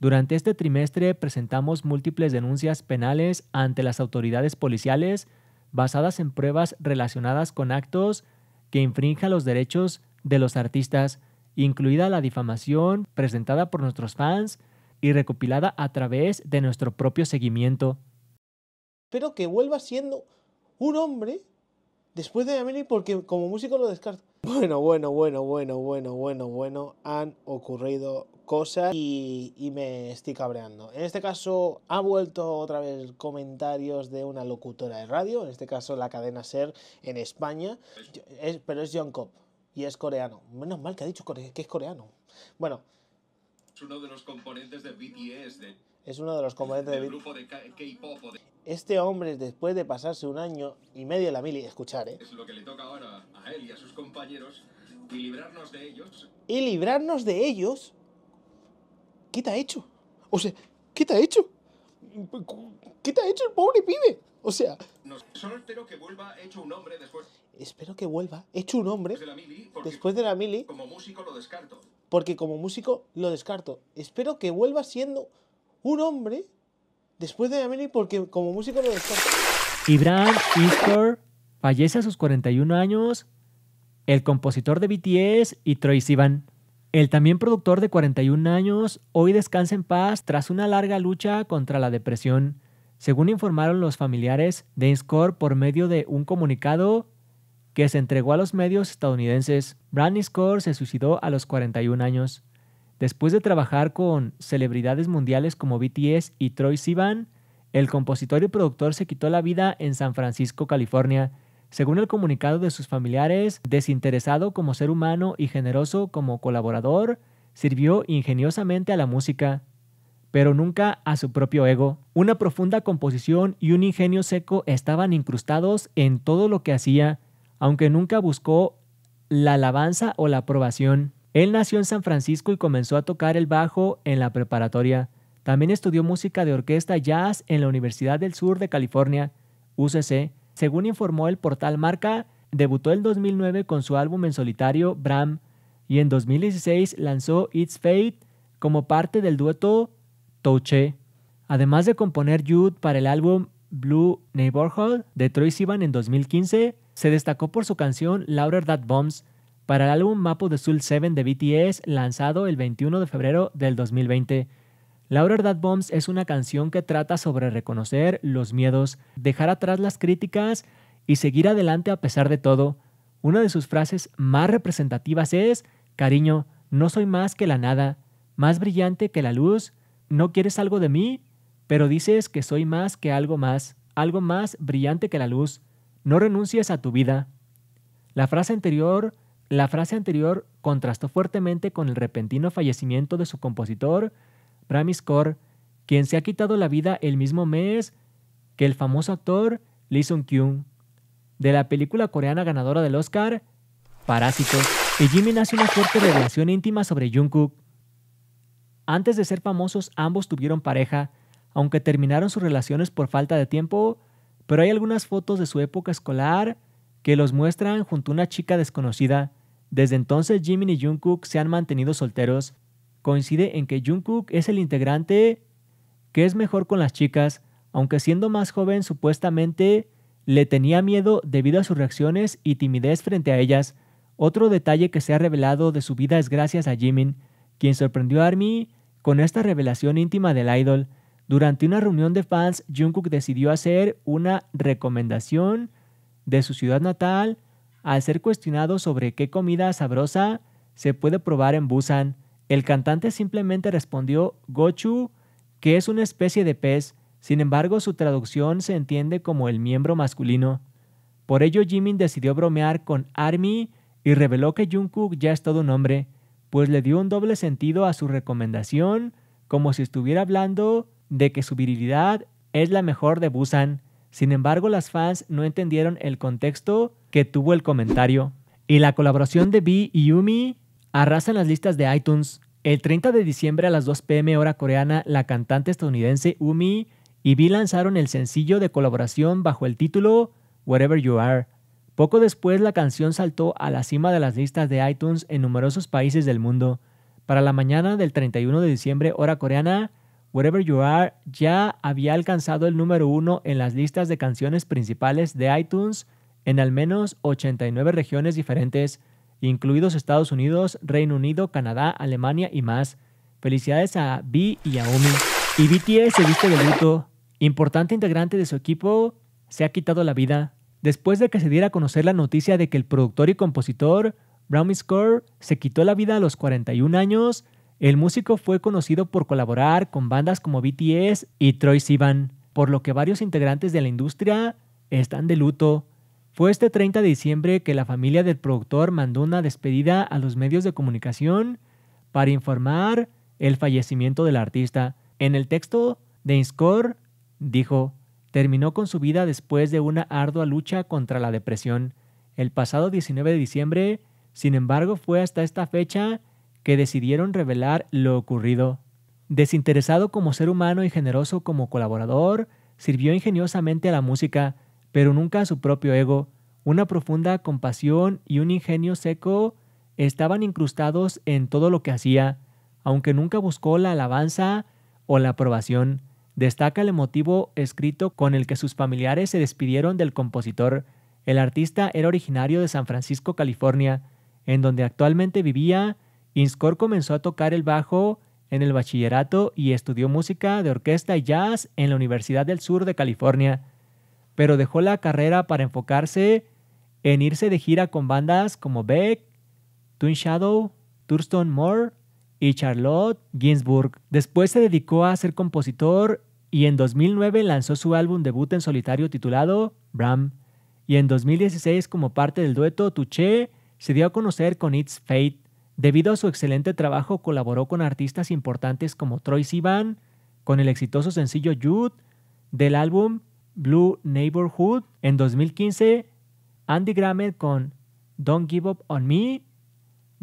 Durante este trimestre presentamos múltiples denuncias penales ante las autoridades policiales basadas en pruebas relacionadas con actos que infrinja los derechos de los artistas, incluida la difamación presentada por nuestros fans y recopilada a través de nuestro propio seguimiento. Espero que vuelva siendo un hombre después de y porque como músico lo descarto. Bueno, bueno, bueno, bueno, bueno, bueno, bueno, han ocurrido cosas y, me estoy cabreando. En este caso ha vuelto otra vez comentarios de una locutora de radio, en este caso la cadena SER en España, pero es John Cobb y es coreano. Menos mal que ha dicho que es coreano. Bueno. Es uno de los componentes de BTS. es uno de los componentes del grupo de K-pop. Este hombre, después de pasarse un año y medio en la mili, escuchar, ¿eh? Es lo que le toca ahora a él y a sus compañeros y librarnos de ellos. ¿Y librarnos de ellos? ¿qué te ha hecho? O sea, ¿qué te ha hecho? ¿Qué te ha hecho el pobre pibe? O sea... espero que vuelva hecho un hombre después... Espero que vuelva hecho un hombre después de la mili... como músico lo descarto. Porque como músico lo descarto. Espero que vuelva siendo un hombre después de la mili porque como músico lo descarto. Ibram Easter fallece a sus 41 años el compositor de BTS y Troy Sivan. El también productor de 41 años hoy descansa en paz tras una larga lucha contra la depresión. Según informaron los familiares de Inscore por medio de un comunicado que se entregó a los medios estadounidenses, Brand Inscore se suicidó a los 41 años. Después de trabajar con celebridades mundiales como BTS y Troy Sivan, el compositor y productor se quitó la vida en San Francisco, California, según el comunicado de sus familiares, desinteresado como ser humano y generoso como colaborador, sirvió ingeniosamente a la música, pero nunca a su propio ego. Una profunda composición y un ingenio seco estaban incrustados en todo lo que hacía, aunque nunca buscó la alabanza o la aprobación. Él nació en San Francisco y comenzó a tocar el bajo en la preparatoria. También estudió música de orquesta jazz en la Universidad del Sur de California, UCC, según informó el portal Marca, debutó el 2009 con su álbum en solitario Bram y en 2016 lanzó It's Fate como parte del dueto Touche. Además de componer Jude para el álbum Blue Neighborhood de Troy Sivan en 2015, se destacó por su canción Louder That Bombs para el álbum Mapo de Soul 7 de BTS lanzado el 21 de febrero del 2020. Laura That Bombs es una canción que trata sobre reconocer los miedos, dejar atrás las críticas y seguir adelante a pesar de todo. Una de sus frases más representativas es, cariño, no soy más que la nada, más brillante que la luz, no quieres algo de mí, pero dices que soy más que algo más, algo más brillante que la luz, no renuncies a tu vida. La frase anterior, la frase anterior contrastó fuertemente con el repentino fallecimiento de su compositor, Ramis Kaur, quien se ha quitado la vida el mismo mes que el famoso actor Lee Sung-kyung, de la película coreana ganadora del Oscar, Parásitos. Y Jimin hace una fuerte revelación íntima sobre Jungkook. Antes de ser famosos, ambos tuvieron pareja, aunque terminaron sus relaciones por falta de tiempo, pero hay algunas fotos de su época escolar que los muestran junto a una chica desconocida. Desde entonces, Jimin y Jungkook se han mantenido solteros coincide en que Jungkook es el integrante que es mejor con las chicas, aunque siendo más joven supuestamente le tenía miedo debido a sus reacciones y timidez frente a ellas. Otro detalle que se ha revelado de su vida es gracias a Jimin, quien sorprendió a Army con esta revelación íntima del idol. Durante una reunión de fans, Jungkook decidió hacer una recomendación de su ciudad natal al ser cuestionado sobre qué comida sabrosa se puede probar en Busan. El cantante simplemente respondió Gochu, que es una especie de pez, sin embargo su traducción se entiende como el miembro masculino. Por ello Jimin decidió bromear con Army y reveló que Jungkook ya es todo un hombre, pues le dio un doble sentido a su recomendación, como si estuviera hablando de que su virilidad es la mejor de Busan. Sin embargo, las fans no entendieron el contexto que tuvo el comentario. Y la colaboración de B y Yumi Arrasan las listas de iTunes. El 30 de diciembre a las 2 pm hora coreana, la cantante estadounidense Umi y Vi lanzaron el sencillo de colaboración bajo el título Wherever You Are. Poco después la canción saltó a la cima de las listas de iTunes en numerosos países del mundo. Para la mañana del 31 de diciembre hora coreana, Wherever You Are ya había alcanzado el número uno en las listas de canciones principales de iTunes en al menos 89 regiones diferentes, incluidos Estados Unidos, Reino Unido, Canadá, Alemania y más. Felicidades a B y a Omi. Y BTS se viste de luto. Importante integrante de su equipo se ha quitado la vida después de que se diera a conocer la noticia de que el productor y compositor Brownie Score se quitó la vida a los 41 años. El músico fue conocido por colaborar con bandas como BTS y Troy Sivan, por lo que varios integrantes de la industria están de luto. Fue este 30 de diciembre que la familia del productor mandó una despedida a los medios de comunicación para informar el fallecimiento del artista. En el texto de Inscore dijo, terminó con su vida después de una ardua lucha contra la depresión. El pasado 19 de diciembre, sin embargo, fue hasta esta fecha que decidieron revelar lo ocurrido. Desinteresado como ser humano y generoso como colaborador, sirvió ingeniosamente a la música, pero nunca su propio ego. Una profunda compasión y un ingenio seco estaban incrustados en todo lo que hacía, aunque nunca buscó la alabanza o la aprobación. Destaca el motivo escrito con el que sus familiares se despidieron del compositor. El artista era originario de San Francisco, California, en donde actualmente vivía. Inscore comenzó a tocar el bajo en el bachillerato y estudió música de orquesta y jazz en la Universidad del Sur de California pero dejó la carrera para enfocarse en irse de gira con bandas como Beck, Twin Shadow, Thurston Moore y Charlotte Ginsburg. Después se dedicó a ser compositor y en 2009 lanzó su álbum debut en solitario titulado Bram. Y en 2016, como parte del dueto, Touché se dio a conocer con It's Fate. Debido a su excelente trabajo, colaboró con artistas importantes como Troy Sivan, con el exitoso sencillo Jude, del álbum Blue Neighborhood. En 2015, Andy Grammer con Don't Give Up On Me.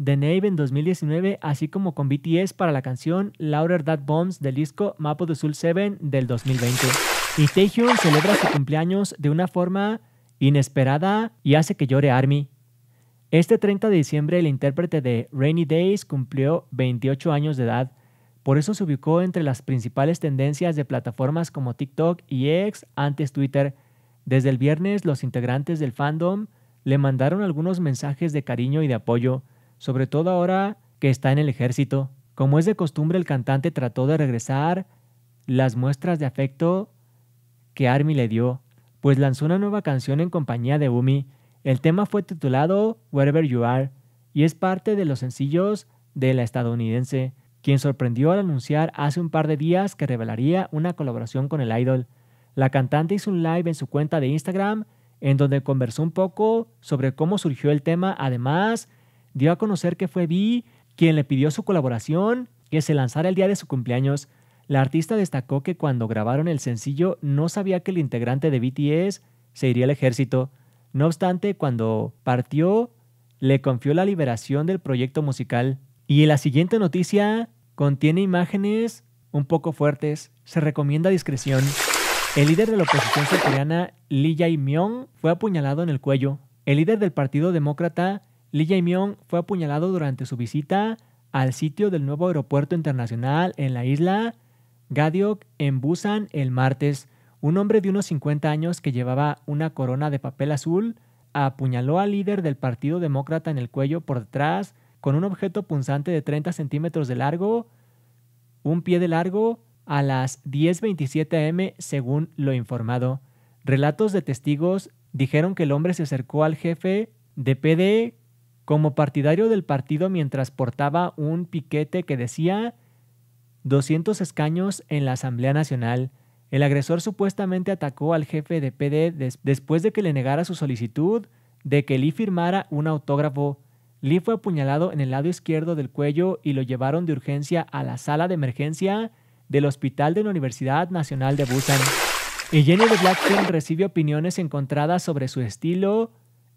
The Nave en 2019, así como con BTS para la canción Louder That Bombs del disco Mapo de Soul 7 del 2020. Y celebra su cumpleaños de una forma inesperada y hace que llore ARMY. Este 30 de diciembre, el intérprete de Rainy Days cumplió 28 años de edad. Por eso se ubicó entre las principales tendencias de plataformas como TikTok y X, antes Twitter. Desde el viernes, los integrantes del fandom le mandaron algunos mensajes de cariño y de apoyo, sobre todo ahora que está en el ejército. Como es de costumbre, el cantante trató de regresar las muestras de afecto que Army le dio, pues lanzó una nueva canción en compañía de Umi. El tema fue titulado Wherever You Are y es parte de los sencillos de la estadounidense quien sorprendió al anunciar hace un par de días que revelaría una colaboración con el idol. La cantante hizo un live en su cuenta de Instagram en donde conversó un poco sobre cómo surgió el tema. Además, dio a conocer que fue Vi quien le pidió su colaboración, que se lanzara el día de su cumpleaños. La artista destacó que cuando grabaron el sencillo no sabía que el integrante de BTS se iría al ejército. No obstante, cuando partió, le confió la liberación del proyecto musical. Y en la siguiente noticia, Contiene imágenes un poco fuertes, se recomienda discreción. El líder de la oposición surcoreana, Lee Jae-myung, fue apuñalado en el cuello. El líder del Partido Demócrata, Lee Jae-myung, fue apuñalado durante su visita al sitio del nuevo aeropuerto internacional en la isla Gadiok, en Busan, el martes. Un hombre de unos 50 años que llevaba una corona de papel azul apuñaló al líder del Partido Demócrata en el cuello por detrás con un objeto punzante de 30 centímetros de largo, un pie de largo, a las 10.27 am según lo informado. Relatos de testigos dijeron que el hombre se acercó al jefe de PDE como partidario del partido mientras portaba un piquete que decía 200 escaños en la Asamblea Nacional. El agresor supuestamente atacó al jefe de PD e después de que le negara su solicitud de que Lee firmara un autógrafo. Lee fue apuñalado en el lado izquierdo del cuello y lo llevaron de urgencia a la sala de emergencia del Hospital de la Universidad Nacional de Busan. Y Jenny de Blackpink recibió opiniones encontradas sobre su estilo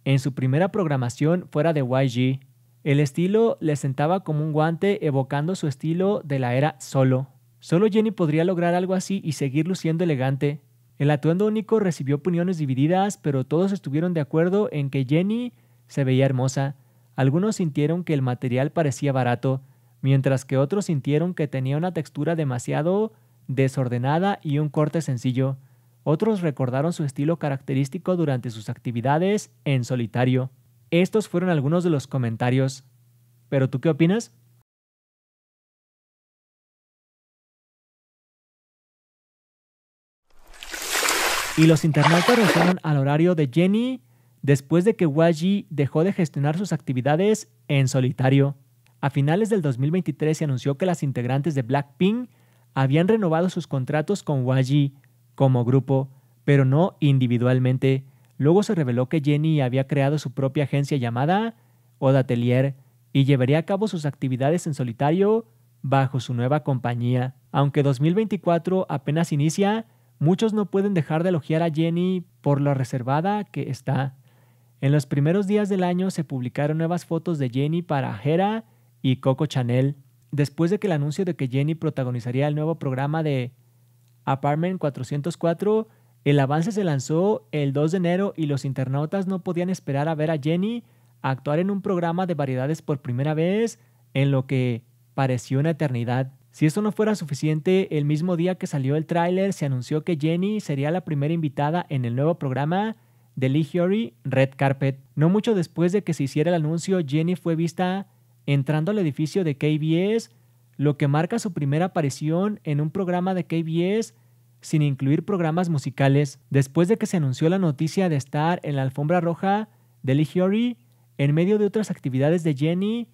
en su primera programación fuera de YG. El estilo le sentaba como un guante evocando su estilo de la era solo. Solo Jenny podría lograr algo así y seguir luciendo elegante. El atuendo único recibió opiniones divididas, pero todos estuvieron de acuerdo en que Jenny se veía hermosa. Algunos sintieron que el material parecía barato, mientras que otros sintieron que tenía una textura demasiado desordenada y un corte sencillo. Otros recordaron su estilo característico durante sus actividades en solitario. Estos fueron algunos de los comentarios. ¿Pero tú qué opinas? Y los internautas reaccionan al horario de Jenny después de que YG dejó de gestionar sus actividades en solitario. A finales del 2023 se anunció que las integrantes de Blackpink habían renovado sus contratos con YG como grupo, pero no individualmente. Luego se reveló que Jenny había creado su propia agencia llamada Odatelier y llevaría a cabo sus actividades en solitario bajo su nueva compañía. Aunque 2024 apenas inicia, muchos no pueden dejar de elogiar a Jenny por lo reservada que está. En los primeros días del año se publicaron nuevas fotos de Jenny para Hera y Coco Chanel, después de que el anuncio de que Jenny protagonizaría el nuevo programa de Apartment 404, el avance se lanzó el 2 de enero y los internautas no podían esperar a ver a Jenny actuar en un programa de variedades por primera vez en lo que pareció una eternidad. Si eso no fuera suficiente, el mismo día que salió el tráiler se anunció que Jenny sería la primera invitada en el nuevo programa de Lee Red Carpet. No mucho después de que se hiciera el anuncio, Jenny fue vista entrando al edificio de KBS, lo que marca su primera aparición en un programa de KBS sin incluir programas musicales. Después de que se anunció la noticia de estar en la alfombra roja de Lee en medio de otras actividades de Jenny,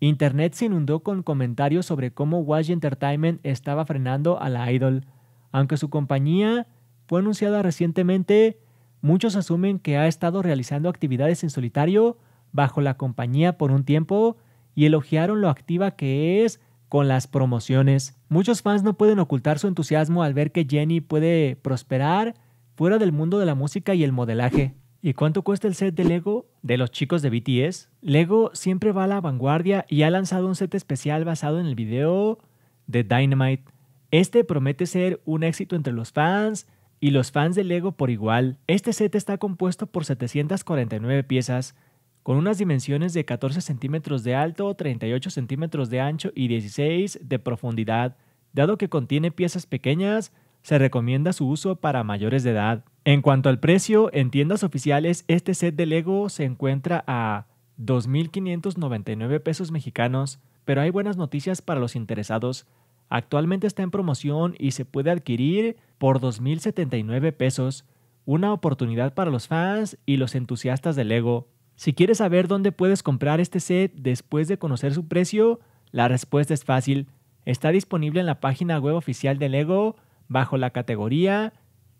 Internet se inundó con comentarios sobre cómo Watch Entertainment estaba frenando a la idol. Aunque su compañía fue anunciada recientemente, Muchos asumen que ha estado realizando actividades en solitario bajo la compañía por un tiempo y elogiaron lo activa que es con las promociones. Muchos fans no pueden ocultar su entusiasmo al ver que Jenny puede prosperar fuera del mundo de la música y el modelaje. ¿Y cuánto cuesta el set de Lego de los chicos de BTS? Lego siempre va a la vanguardia y ha lanzado un set especial basado en el video de Dynamite. Este promete ser un éxito entre los fans y los fans de Lego por igual, este set está compuesto por 749 piezas con unas dimensiones de 14 centímetros de alto, 38 centímetros de ancho y 16 de profundidad. Dado que contiene piezas pequeñas, se recomienda su uso para mayores de edad. En cuanto al precio, en tiendas oficiales este set de Lego se encuentra a 2.599 pesos mexicanos, pero hay buenas noticias para los interesados, Actualmente está en promoción y se puede adquirir por 2.079 pesos, una oportunidad para los fans y los entusiastas de Lego. Si quieres saber dónde puedes comprar este set después de conocer su precio, la respuesta es fácil. Está disponible en la página web oficial de Lego bajo la categoría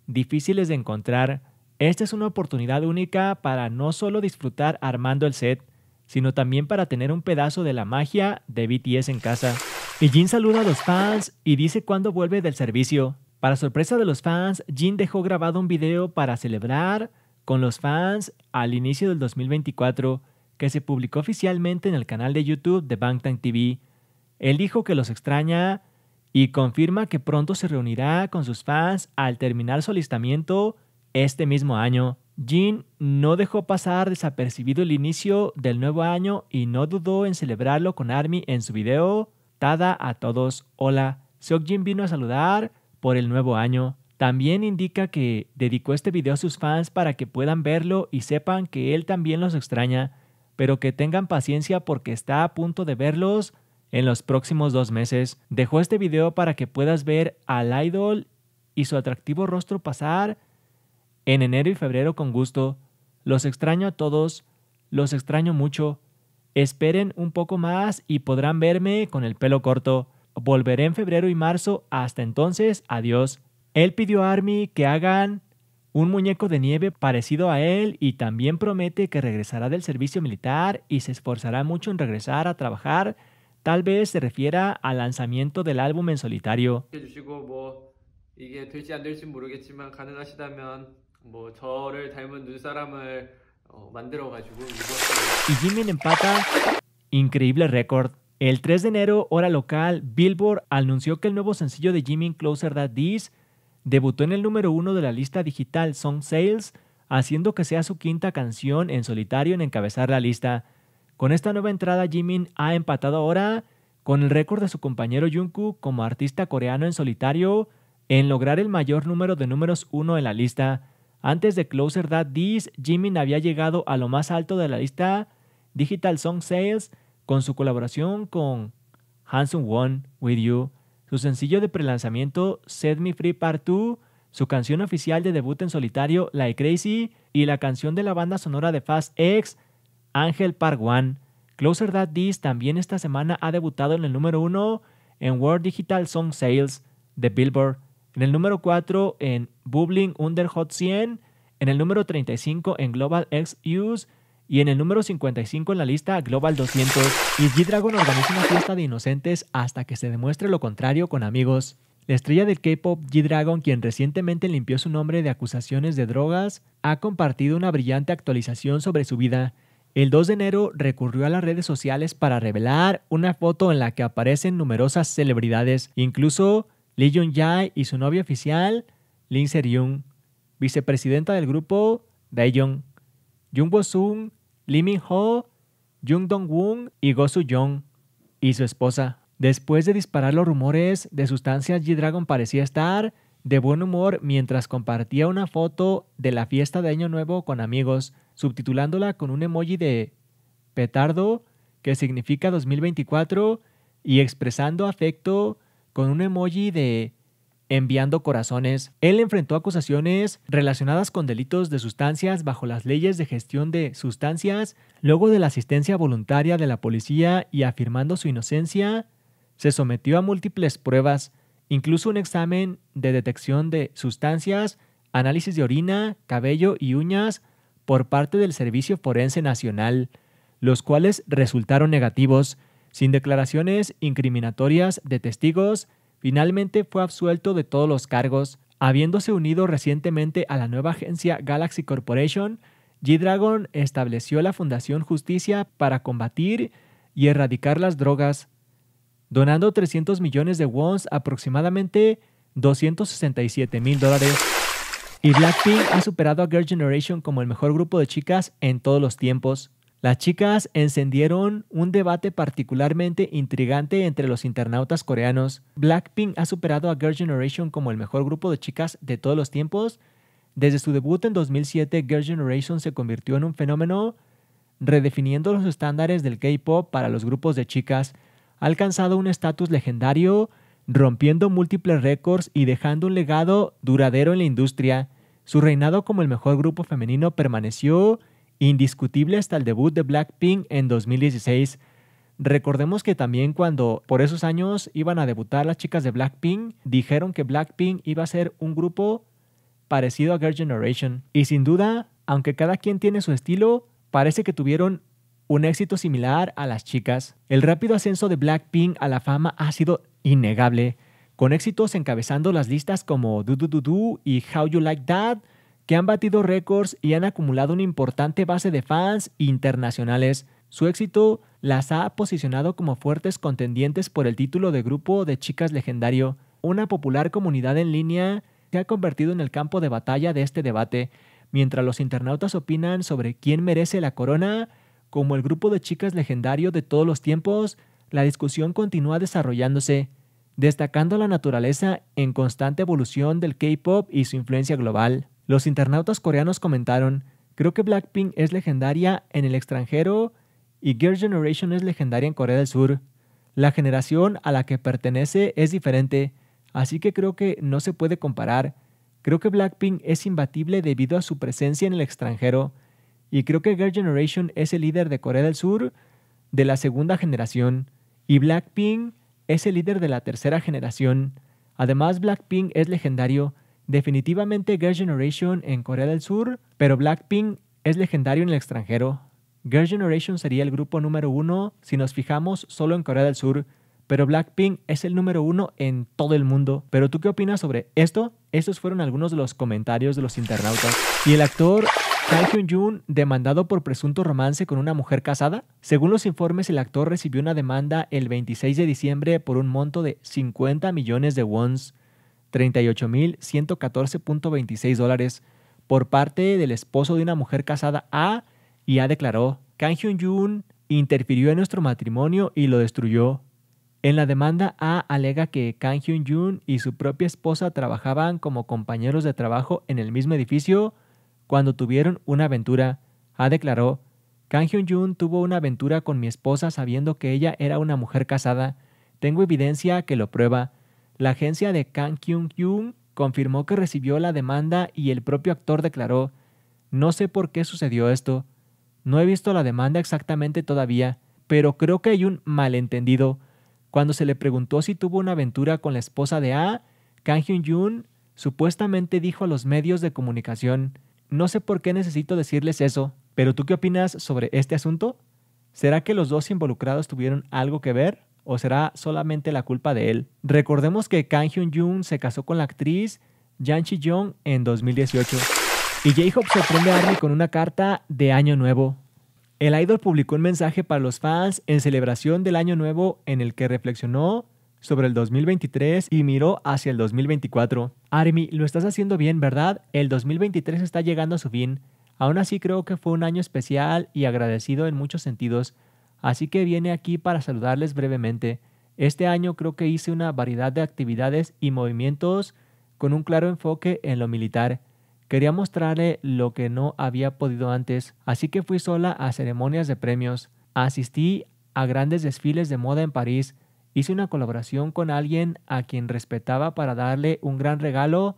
Difíciles de encontrar. Esta es una oportunidad única para no solo disfrutar armando el set, sino también para tener un pedazo de la magia de BTS en casa. Y Jin saluda a los fans y dice cuándo vuelve del servicio. Para sorpresa de los fans, Jin dejó grabado un video para celebrar con los fans al inicio del 2024 que se publicó oficialmente en el canal de YouTube de Bangtan TV. Él dijo que los extraña y confirma que pronto se reunirá con sus fans al terminar su alistamiento este mismo año. Jin no dejó pasar desapercibido el inicio del nuevo año y no dudó en celebrarlo con Army en su video a todos, hola. Seokjin vino a saludar por el nuevo año. También indica que dedicó este video a sus fans para que puedan verlo y sepan que él también los extraña, pero que tengan paciencia porque está a punto de verlos en los próximos dos meses. Dejó este video para que puedas ver al idol y su atractivo rostro pasar en enero y febrero con gusto. Los extraño a todos, los extraño mucho. Esperen un poco más y podrán verme con el pelo corto. Volveré en febrero y marzo. Hasta entonces, adiós. Él pidió a Army que hagan un muñeco de nieve parecido a él y también promete que regresará del servicio militar y se esforzará mucho en regresar a trabajar. Tal vez se refiera al lanzamiento del álbum en solitario. Y Jimin empata increíble récord. El 3 de enero, hora local, Billboard anunció que el nuevo sencillo de Jimin Closer That This debutó en el número uno de la lista digital Song Sales, haciendo que sea su quinta canción en solitario en encabezar la lista. Con esta nueva entrada, Jimin ha empatado ahora con el récord de su compañero Jungkook como artista coreano en solitario en lograr el mayor número de números uno en la lista. Antes de Closer That This, Jimin había llegado a lo más alto de la lista Digital Song Sales con su colaboración con Handsome One With You, su sencillo de prelanzamiento Set Me Free Part 2, su canción oficial de debut en solitario Like Crazy y la canción de la banda sonora de Fast X, Angel Part One. Closer That This también esta semana ha debutado en el número 1 en World Digital Song Sales de Billboard en el número 4 en Bubbling Under Hot 100. En el número 35 en Global X Use. Y en el número 55 en la lista Global 200. Y G-Dragon organiza una fiesta de inocentes hasta que se demuestre lo contrario con amigos. La estrella del K-pop G-Dragon, quien recientemente limpió su nombre de acusaciones de drogas, ha compartido una brillante actualización sobre su vida. El 2 de enero recurrió a las redes sociales para revelar una foto en la que aparecen numerosas celebridades, incluso Lee Jung-jae y su novia oficial, Lin se yoon vicepresidenta del grupo Dae-Jung, Jung Bo-sung, Lee Min-ho, Jung Dong-woon y Go soo jung y su esposa. Después de disparar los rumores de sustancias, G-Dragon parecía estar de buen humor mientras compartía una foto de la fiesta de Año Nuevo con amigos, subtitulándola con un emoji de petardo, que significa 2024, y expresando afecto con un emoji de enviando corazones. Él enfrentó acusaciones relacionadas con delitos de sustancias bajo las leyes de gestión de sustancias, luego de la asistencia voluntaria de la policía y afirmando su inocencia, se sometió a múltiples pruebas, incluso un examen de detección de sustancias, análisis de orina, cabello y uñas por parte del Servicio Forense Nacional, los cuales resultaron negativos. Sin declaraciones incriminatorias de testigos, finalmente fue absuelto de todos los cargos, habiéndose unido recientemente a la nueva agencia Galaxy Corporation. G-Dragon estableció la Fundación Justicia para combatir y erradicar las drogas, donando 300 millones de wons, aproximadamente 267 mil dólares. Y Blackpink ha superado a Girl Generation como el mejor grupo de chicas en todos los tiempos. Las chicas encendieron un debate particularmente intrigante entre los internautas coreanos. Blackpink ha superado a Girl Generation como el mejor grupo de chicas de todos los tiempos. Desde su debut en 2007, Girl Generation se convirtió en un fenómeno redefiniendo los estándares del K-pop para los grupos de chicas. Ha alcanzado un estatus legendario, rompiendo múltiples récords y dejando un legado duradero en la industria. Su reinado como el mejor grupo femenino permaneció indiscutible hasta el debut de Blackpink en 2016. Recordemos que también cuando por esos años iban a debutar las chicas de Blackpink, dijeron que Blackpink iba a ser un grupo parecido a Girl Generation. Y sin duda, aunque cada quien tiene su estilo, parece que tuvieron un éxito similar a las chicas. El rápido ascenso de Blackpink a la fama ha sido innegable, con éxitos encabezando las listas como Do Do Do Do y How You Like That, que han batido récords y han acumulado una importante base de fans internacionales. Su éxito las ha posicionado como fuertes contendientes por el título de grupo de chicas legendario. Una popular comunidad en línea se ha convertido en el campo de batalla de este debate, mientras los internautas opinan sobre quién merece la corona, como el grupo de chicas legendario de todos los tiempos, la discusión continúa desarrollándose, destacando la naturaleza en constante evolución del K-pop y su influencia global. Los internautas coreanos comentaron, creo que Blackpink es legendaria en el extranjero y Girl Generation es legendaria en Corea del Sur. La generación a la que pertenece es diferente, así que creo que no se puede comparar. Creo que Blackpink es imbatible debido a su presencia en el extranjero y creo que Girl Generation es el líder de Corea del Sur de la segunda generación y Blackpink es el líder de la tercera generación. Además, Blackpink es legendario Definitivamente Girl Generation en Corea del Sur, pero Blackpink es legendario en el extranjero. Girl Generation sería el grupo número uno si nos fijamos solo en Corea del Sur, pero Blackpink es el número uno en todo el mundo. ¿Pero tú qué opinas sobre esto? Estos fueron algunos de los comentarios de los internautas. ¿Y el actor Kang Hyun-jun demandado por presunto romance con una mujer casada? Según los informes, el actor recibió una demanda el 26 de diciembre por un monto de 50 millones de wons. 38.114.26 dólares por parte del esposo de una mujer casada A y A declaró, Kang Hyun-jun interfirió en nuestro matrimonio y lo destruyó. En la demanda A alega que Kang Hyun-jun y su propia esposa trabajaban como compañeros de trabajo en el mismo edificio cuando tuvieron una aventura. A declaró, Kang Hyun-jun tuvo una aventura con mi esposa sabiendo que ella era una mujer casada. Tengo evidencia que lo prueba. La agencia de Kang kyung yun confirmó que recibió la demanda y el propio actor declaró, no sé por qué sucedió esto, no he visto la demanda exactamente todavía, pero creo que hay un malentendido. Cuando se le preguntó si tuvo una aventura con la esposa de A, Kang hyun supuestamente dijo a los medios de comunicación, no sé por qué necesito decirles eso, pero ¿tú qué opinas sobre este asunto? ¿Será que los dos involucrados tuvieron algo que ver? o será solamente la culpa de él? Recordemos que Kang Hyun-jun se casó con la actriz Yang chi Jung en 2018 y J-Hope sorprende a Army con una carta de Año Nuevo. El idol publicó un mensaje para los fans en celebración del Año Nuevo en el que reflexionó sobre el 2023 y miró hacia el 2024. Army, lo estás haciendo bien, ¿verdad? El 2023 está llegando a su fin. Aún así creo que fue un año especial y agradecido en muchos sentidos. Así que viene aquí para saludarles brevemente. Este año creo que hice una variedad de actividades y movimientos con un claro enfoque en lo militar. Quería mostrarle lo que no había podido antes, así que fui sola a ceremonias de premios. Asistí a grandes desfiles de moda en París. Hice una colaboración con alguien a quien respetaba para darle un gran regalo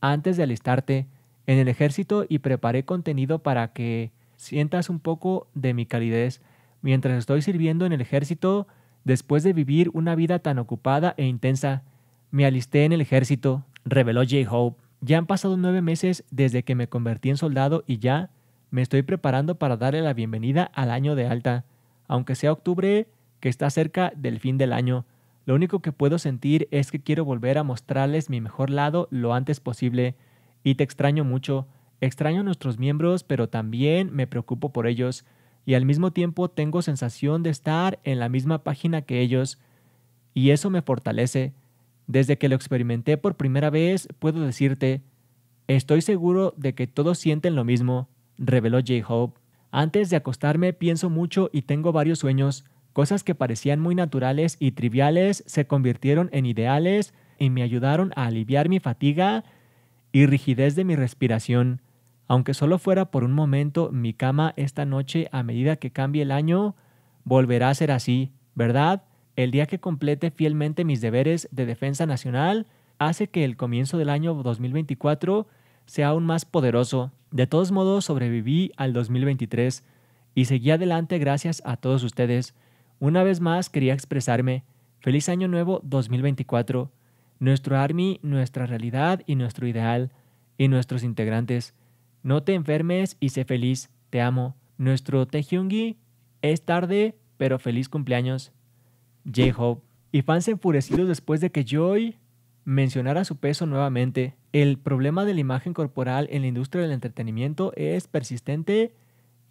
antes de alistarte en el ejército y preparé contenido para que sientas un poco de mi calidez mientras estoy sirviendo en el ejército, después de vivir una vida tan ocupada e intensa. Me alisté en el ejército, reveló J-Hope. Ya han pasado nueve meses desde que me convertí en soldado y ya me estoy preparando para darle la bienvenida al año de alta, aunque sea octubre, que está cerca del fin del año. Lo único que puedo sentir es que quiero volver a mostrarles mi mejor lado lo antes posible. Y te extraño mucho. Extraño a nuestros miembros, pero también me preocupo por ellos y al mismo tiempo tengo sensación de estar en la misma página que ellos y eso me fortalece. Desde que lo experimenté por primera vez, puedo decirte, estoy seguro de que todos sienten lo mismo, reveló J-Hope. Antes de acostarme pienso mucho y tengo varios sueños, cosas que parecían muy naturales y triviales se convirtieron en ideales y me ayudaron a aliviar mi fatiga y rigidez de mi respiración. Aunque solo fuera por un momento, mi cama esta noche, a medida que cambie el año, volverá a ser así, ¿verdad? El día que complete fielmente mis deberes de defensa nacional hace que el comienzo del año 2024 sea aún más poderoso. De todos modos, sobreviví al 2023 y seguí adelante gracias a todos ustedes. Una vez más quería expresarme. Feliz Año Nuevo 2024. Nuestro Army, nuestra realidad y nuestro ideal y nuestros integrantes. No te enfermes y sé feliz. Te amo. Nuestro Taehyungi es tarde, pero feliz cumpleaños. J-Hope. Y fans enfurecidos después de que Joy mencionara su peso nuevamente. El problema de la imagen corporal en la industria del entretenimiento es persistente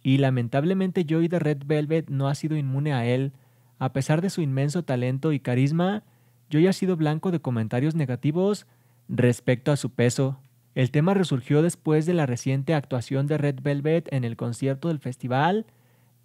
y lamentablemente Joy de Red Velvet no ha sido inmune a él. A pesar de su inmenso talento y carisma, Joy ha sido blanco de comentarios negativos respecto a su peso. El tema resurgió después de la reciente actuación de Red Velvet en el concierto del festival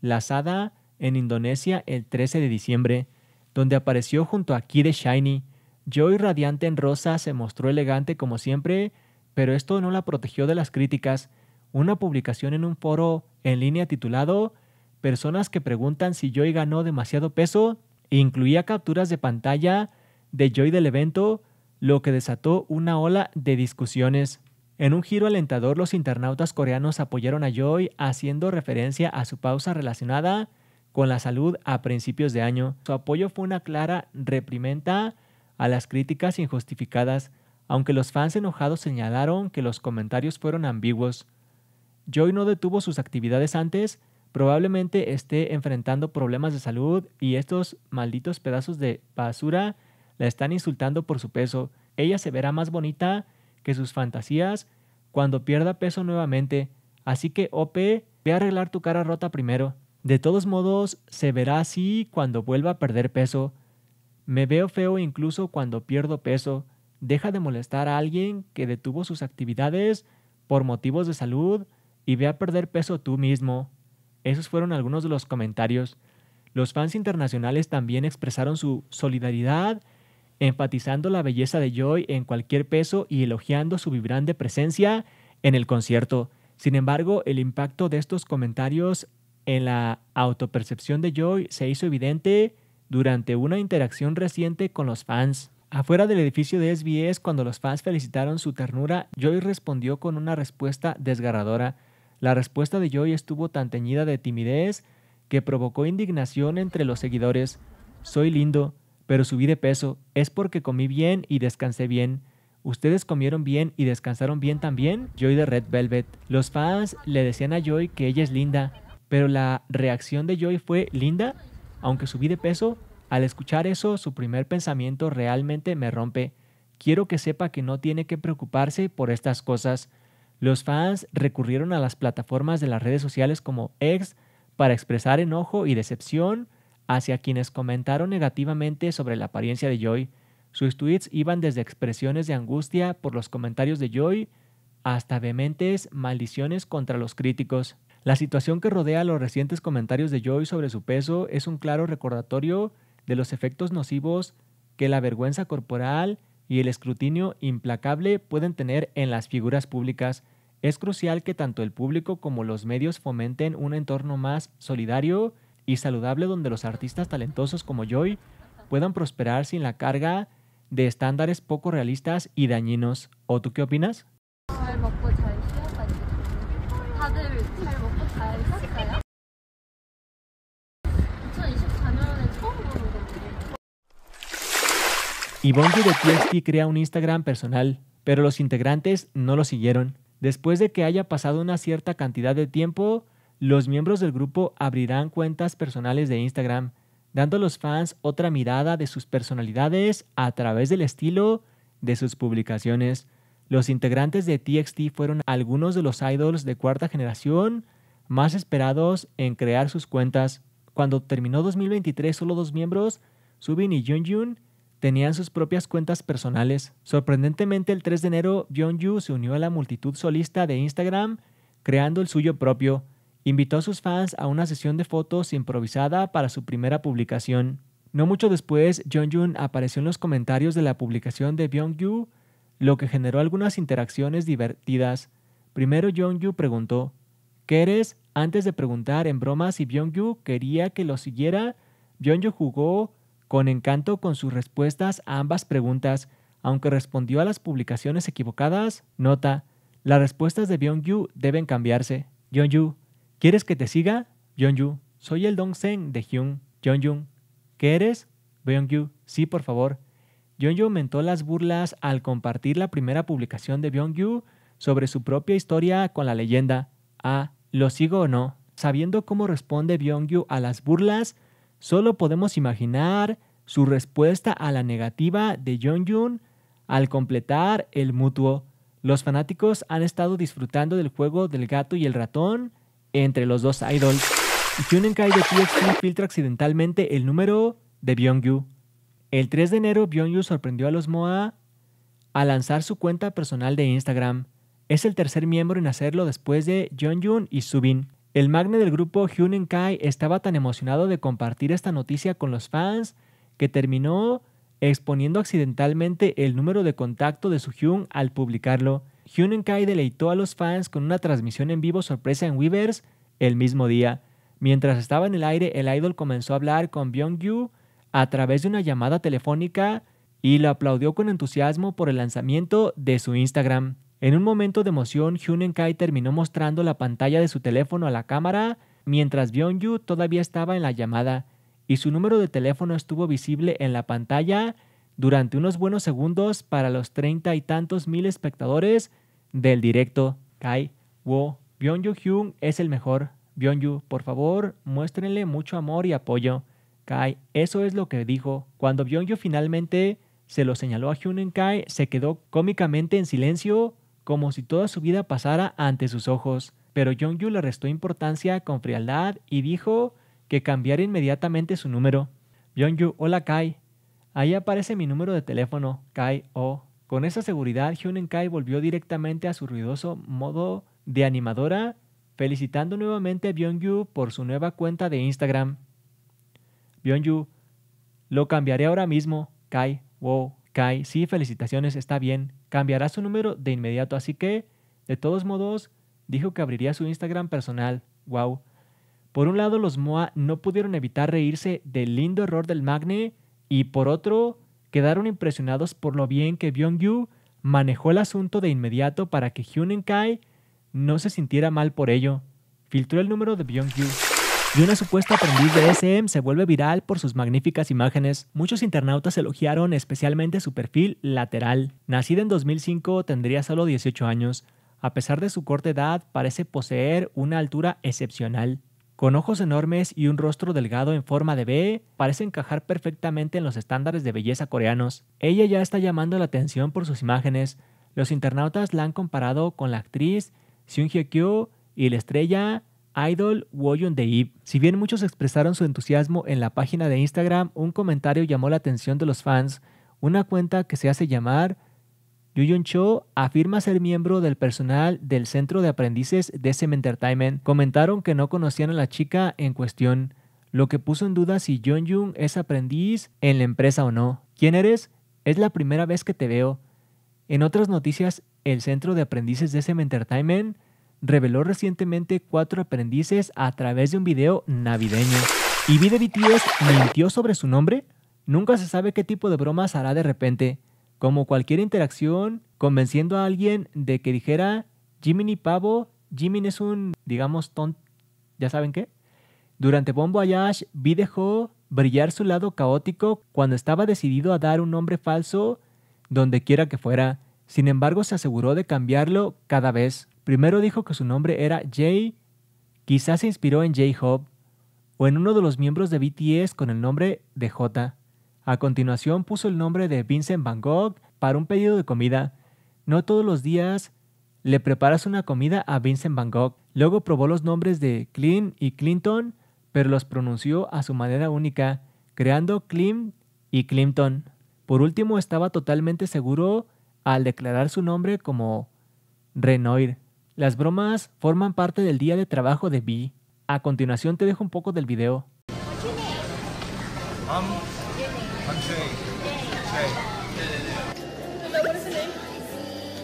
Lazada en Indonesia el 13 de diciembre, donde apareció junto a Kid Shiny. Joy radiante en rosa se mostró elegante como siempre, pero esto no la protegió de las críticas. Una publicación en un foro en línea titulado Personas que preguntan si Joy ganó demasiado peso incluía capturas de pantalla de Joy del evento lo que desató una ola de discusiones. En un giro alentador, los internautas coreanos apoyaron a Joy haciendo referencia a su pausa relacionada con la salud a principios de año. Su apoyo fue una clara reprimenda a las críticas injustificadas, aunque los fans enojados señalaron que los comentarios fueron ambiguos. Joy no detuvo sus actividades antes, probablemente esté enfrentando problemas de salud y estos malditos pedazos de basura la están insultando por su peso. Ella se verá más bonita que sus fantasías cuando pierda peso nuevamente. Así que, OP, ve a arreglar tu cara rota primero. De todos modos, se verá así cuando vuelva a perder peso. Me veo feo incluso cuando pierdo peso. Deja de molestar a alguien que detuvo sus actividades por motivos de salud y ve a perder peso tú mismo. Esos fueron algunos de los comentarios. Los fans internacionales también expresaron su solidaridad enfatizando la belleza de Joy en cualquier peso y elogiando su vibrante presencia en el concierto. Sin embargo, el impacto de estos comentarios en la autopercepción de Joy se hizo evidente durante una interacción reciente con los fans. Afuera del edificio de SBS, cuando los fans felicitaron su ternura, Joy respondió con una respuesta desgarradora. La respuesta de Joy estuvo tan teñida de timidez que provocó indignación entre los seguidores. Soy lindo, pero subí de peso. Es porque comí bien y descansé bien. ¿Ustedes comieron bien y descansaron bien también? Joy de Red Velvet. Los fans le decían a Joy que ella es linda, pero la reacción de Joy fue linda, aunque subí de peso. Al escuchar eso, su primer pensamiento realmente me rompe. Quiero que sepa que no tiene que preocuparse por estas cosas. Los fans recurrieron a las plataformas de las redes sociales como X para expresar enojo y decepción Hacia quienes comentaron negativamente sobre la apariencia de Joy, sus tweets iban desde expresiones de angustia por los comentarios de Joy hasta vehementes maldiciones contra los críticos. La situación que rodea los recientes comentarios de Joy sobre su peso es un claro recordatorio de los efectos nocivos que la vergüenza corporal y el escrutinio implacable pueden tener en las figuras públicas. Es crucial que tanto el público como los medios fomenten un entorno más solidario y saludable donde los artistas talentosos como Joy puedan prosperar sin la carga de estándares poco realistas y dañinos. ¿O tú qué opinas? Ivonne de Tiesky crea un Instagram personal, pero los integrantes no lo siguieron. Después de que haya pasado una cierta cantidad de tiempo, los miembros del grupo abrirán cuentas personales de Instagram, dando a los fans otra mirada de sus personalidades a través del estilo de sus publicaciones. Los integrantes de TXT fueron algunos de los idols de cuarta generación más esperados en crear sus cuentas. Cuando terminó 2023, solo dos miembros, Subin y Jun, tenían sus propias cuentas personales. Sorprendentemente, el 3 de enero, Jeonju se unió a la multitud solista de Instagram, creando el suyo propio invitó a sus fans a una sesión de fotos improvisada para su primera publicación. No mucho después, Jung apareció en los comentarios de la publicación de Byung-yu, lo que generó algunas interacciones divertidas. Primero Jong-yu preguntó, ¿qué eres? Antes de preguntar en broma si Byung-yu quería que lo siguiera, Byung-yu jugó con encanto con sus respuestas a ambas preguntas, aunque respondió a las publicaciones equivocadas. Nota, las respuestas de Byung-yu deben cambiarse. byung ¿Quieres que te siga? Yeonju. Soy el Sen de Hyun. ¿Qué eres? Sí, por favor. Yeonju aumentó las burlas al compartir la primera publicación de Byungyu sobre su propia historia con la leyenda Ah, ¿lo sigo o no? Sabiendo cómo responde Byungyu a las burlas, solo podemos imaginar su respuesta a la negativa de Yeonjun al completar el mutuo. Los fanáticos han estado disfrutando del juego del gato y el ratón entre los dos idols. Kai de TXT filtra accidentalmente el número de Byungyu. El 3 de enero, Byungyu sorprendió a los MOA al lanzar su cuenta personal de Instagram. Es el tercer miembro en hacerlo después de Yeonjun y Subin. El magne del grupo Kai estaba tan emocionado de compartir esta noticia con los fans que terminó exponiendo accidentalmente el número de contacto de Hyun al publicarlo. Hyun-Kai deleitó a los fans con una transmisión en vivo sorpresa en Weverse el mismo día. Mientras estaba en el aire, el idol comenzó a hablar con Byung-yu a través de una llamada telefónica y lo aplaudió con entusiasmo por el lanzamiento de su Instagram. En un momento de emoción, Hyun-Kai terminó mostrando la pantalla de su teléfono a la cámara mientras Byung-yu todavía estaba en la llamada y su número de teléfono estuvo visible en la pantalla durante unos buenos segundos para los treinta y tantos mil espectadores del directo Kai Wo. byung Hyun es el mejor. byung por favor, muéstrenle mucho amor y apoyo. Kai, eso es lo que dijo. Cuando byung finalmente se lo señaló a Hyun en Kai, se quedó cómicamente en silencio, como si toda su vida pasara ante sus ojos. Pero byung le restó importancia con frialdad y dijo que cambiara inmediatamente su número. byung hola Kai. Ahí aparece mi número de teléfono, Kai O. Oh, con esa seguridad, Hyunen Kai volvió directamente a su ruidoso modo de animadora, felicitando nuevamente a byung por su nueva cuenta de Instagram. byung lo cambiaré ahora mismo. Kai, wow, Kai, sí, felicitaciones, está bien. Cambiará su número de inmediato, así que, de todos modos, dijo que abriría su Instagram personal. Wow. Por un lado, los Moa no pudieron evitar reírse del lindo error del Magne y por otro, quedaron impresionados por lo bien que Byung-yu manejó el asunto de inmediato para que Hyun Kai no se sintiera mal por ello. Filtró el número de Byung-yu. Y una supuesta aprendiz de SM se vuelve viral por sus magníficas imágenes. Muchos internautas elogiaron especialmente su perfil lateral. Nacida en 2005, tendría solo 18 años. A pesar de su corta edad, parece poseer una altura excepcional. Con ojos enormes y un rostro delgado en forma de B, parece encajar perfectamente en los estándares de belleza coreanos. Ella ya está llamando la atención por sus imágenes. Los internautas la han comparado con la actriz Seung Hye Kyo y la estrella Idol Woyun Si bien muchos expresaron su entusiasmo en la página de Instagram, un comentario llamó la atención de los fans. Una cuenta que se hace llamar Yuyun Cho afirma ser miembro del personal del centro de aprendices de SM Entertainment. Comentaron que no conocían a la chica en cuestión, lo que puso en duda si Jung es aprendiz en la empresa o no. ¿Quién eres? Es la primera vez que te veo. En otras noticias, el centro de aprendices de SM Entertainment reveló recientemente cuatro aprendices a través de un video navideño. ¿Y B mintió sobre su nombre? Nunca se sabe qué tipo de bromas hará de repente como cualquier interacción, convenciendo a alguien de que dijera ni Pavo, Jimmy es un, digamos, ton, ya saben qué. Durante Bon Voyage, Vi dejó brillar su lado caótico cuando estaba decidido a dar un nombre falso donde quiera que fuera. Sin embargo, se aseguró de cambiarlo cada vez. Primero dijo que su nombre era Jay, quizás se inspiró en J-Hope o en uno de los miembros de BTS con el nombre de J. A continuación puso el nombre de Vincent Van Gogh para un pedido de comida. No todos los días le preparas una comida a Vincent Van Gogh. Luego probó los nombres de Clint y Clinton, pero los pronunció a su manera única, creando Clint y Clinton. Por último, estaba totalmente seguro al declarar su nombre como Renoir. Las bromas forman parte del día de trabajo de Bee. A continuación te dejo un poco del video.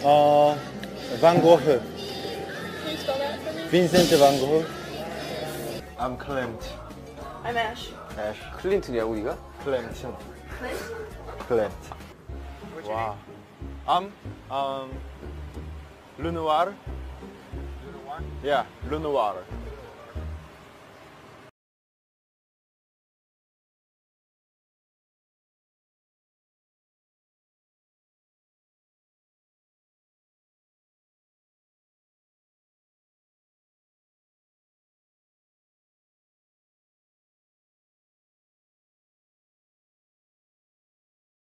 Uh, Van Gogh. Can you spell that for me? Vincent Van Gogh. I'm clamped. I'm Ash. Ash. 클린트냐 우리가? c l a m p n t Clamped. Wow. I'm um, l u Noir. l u Noir? Yeah, l u Noir.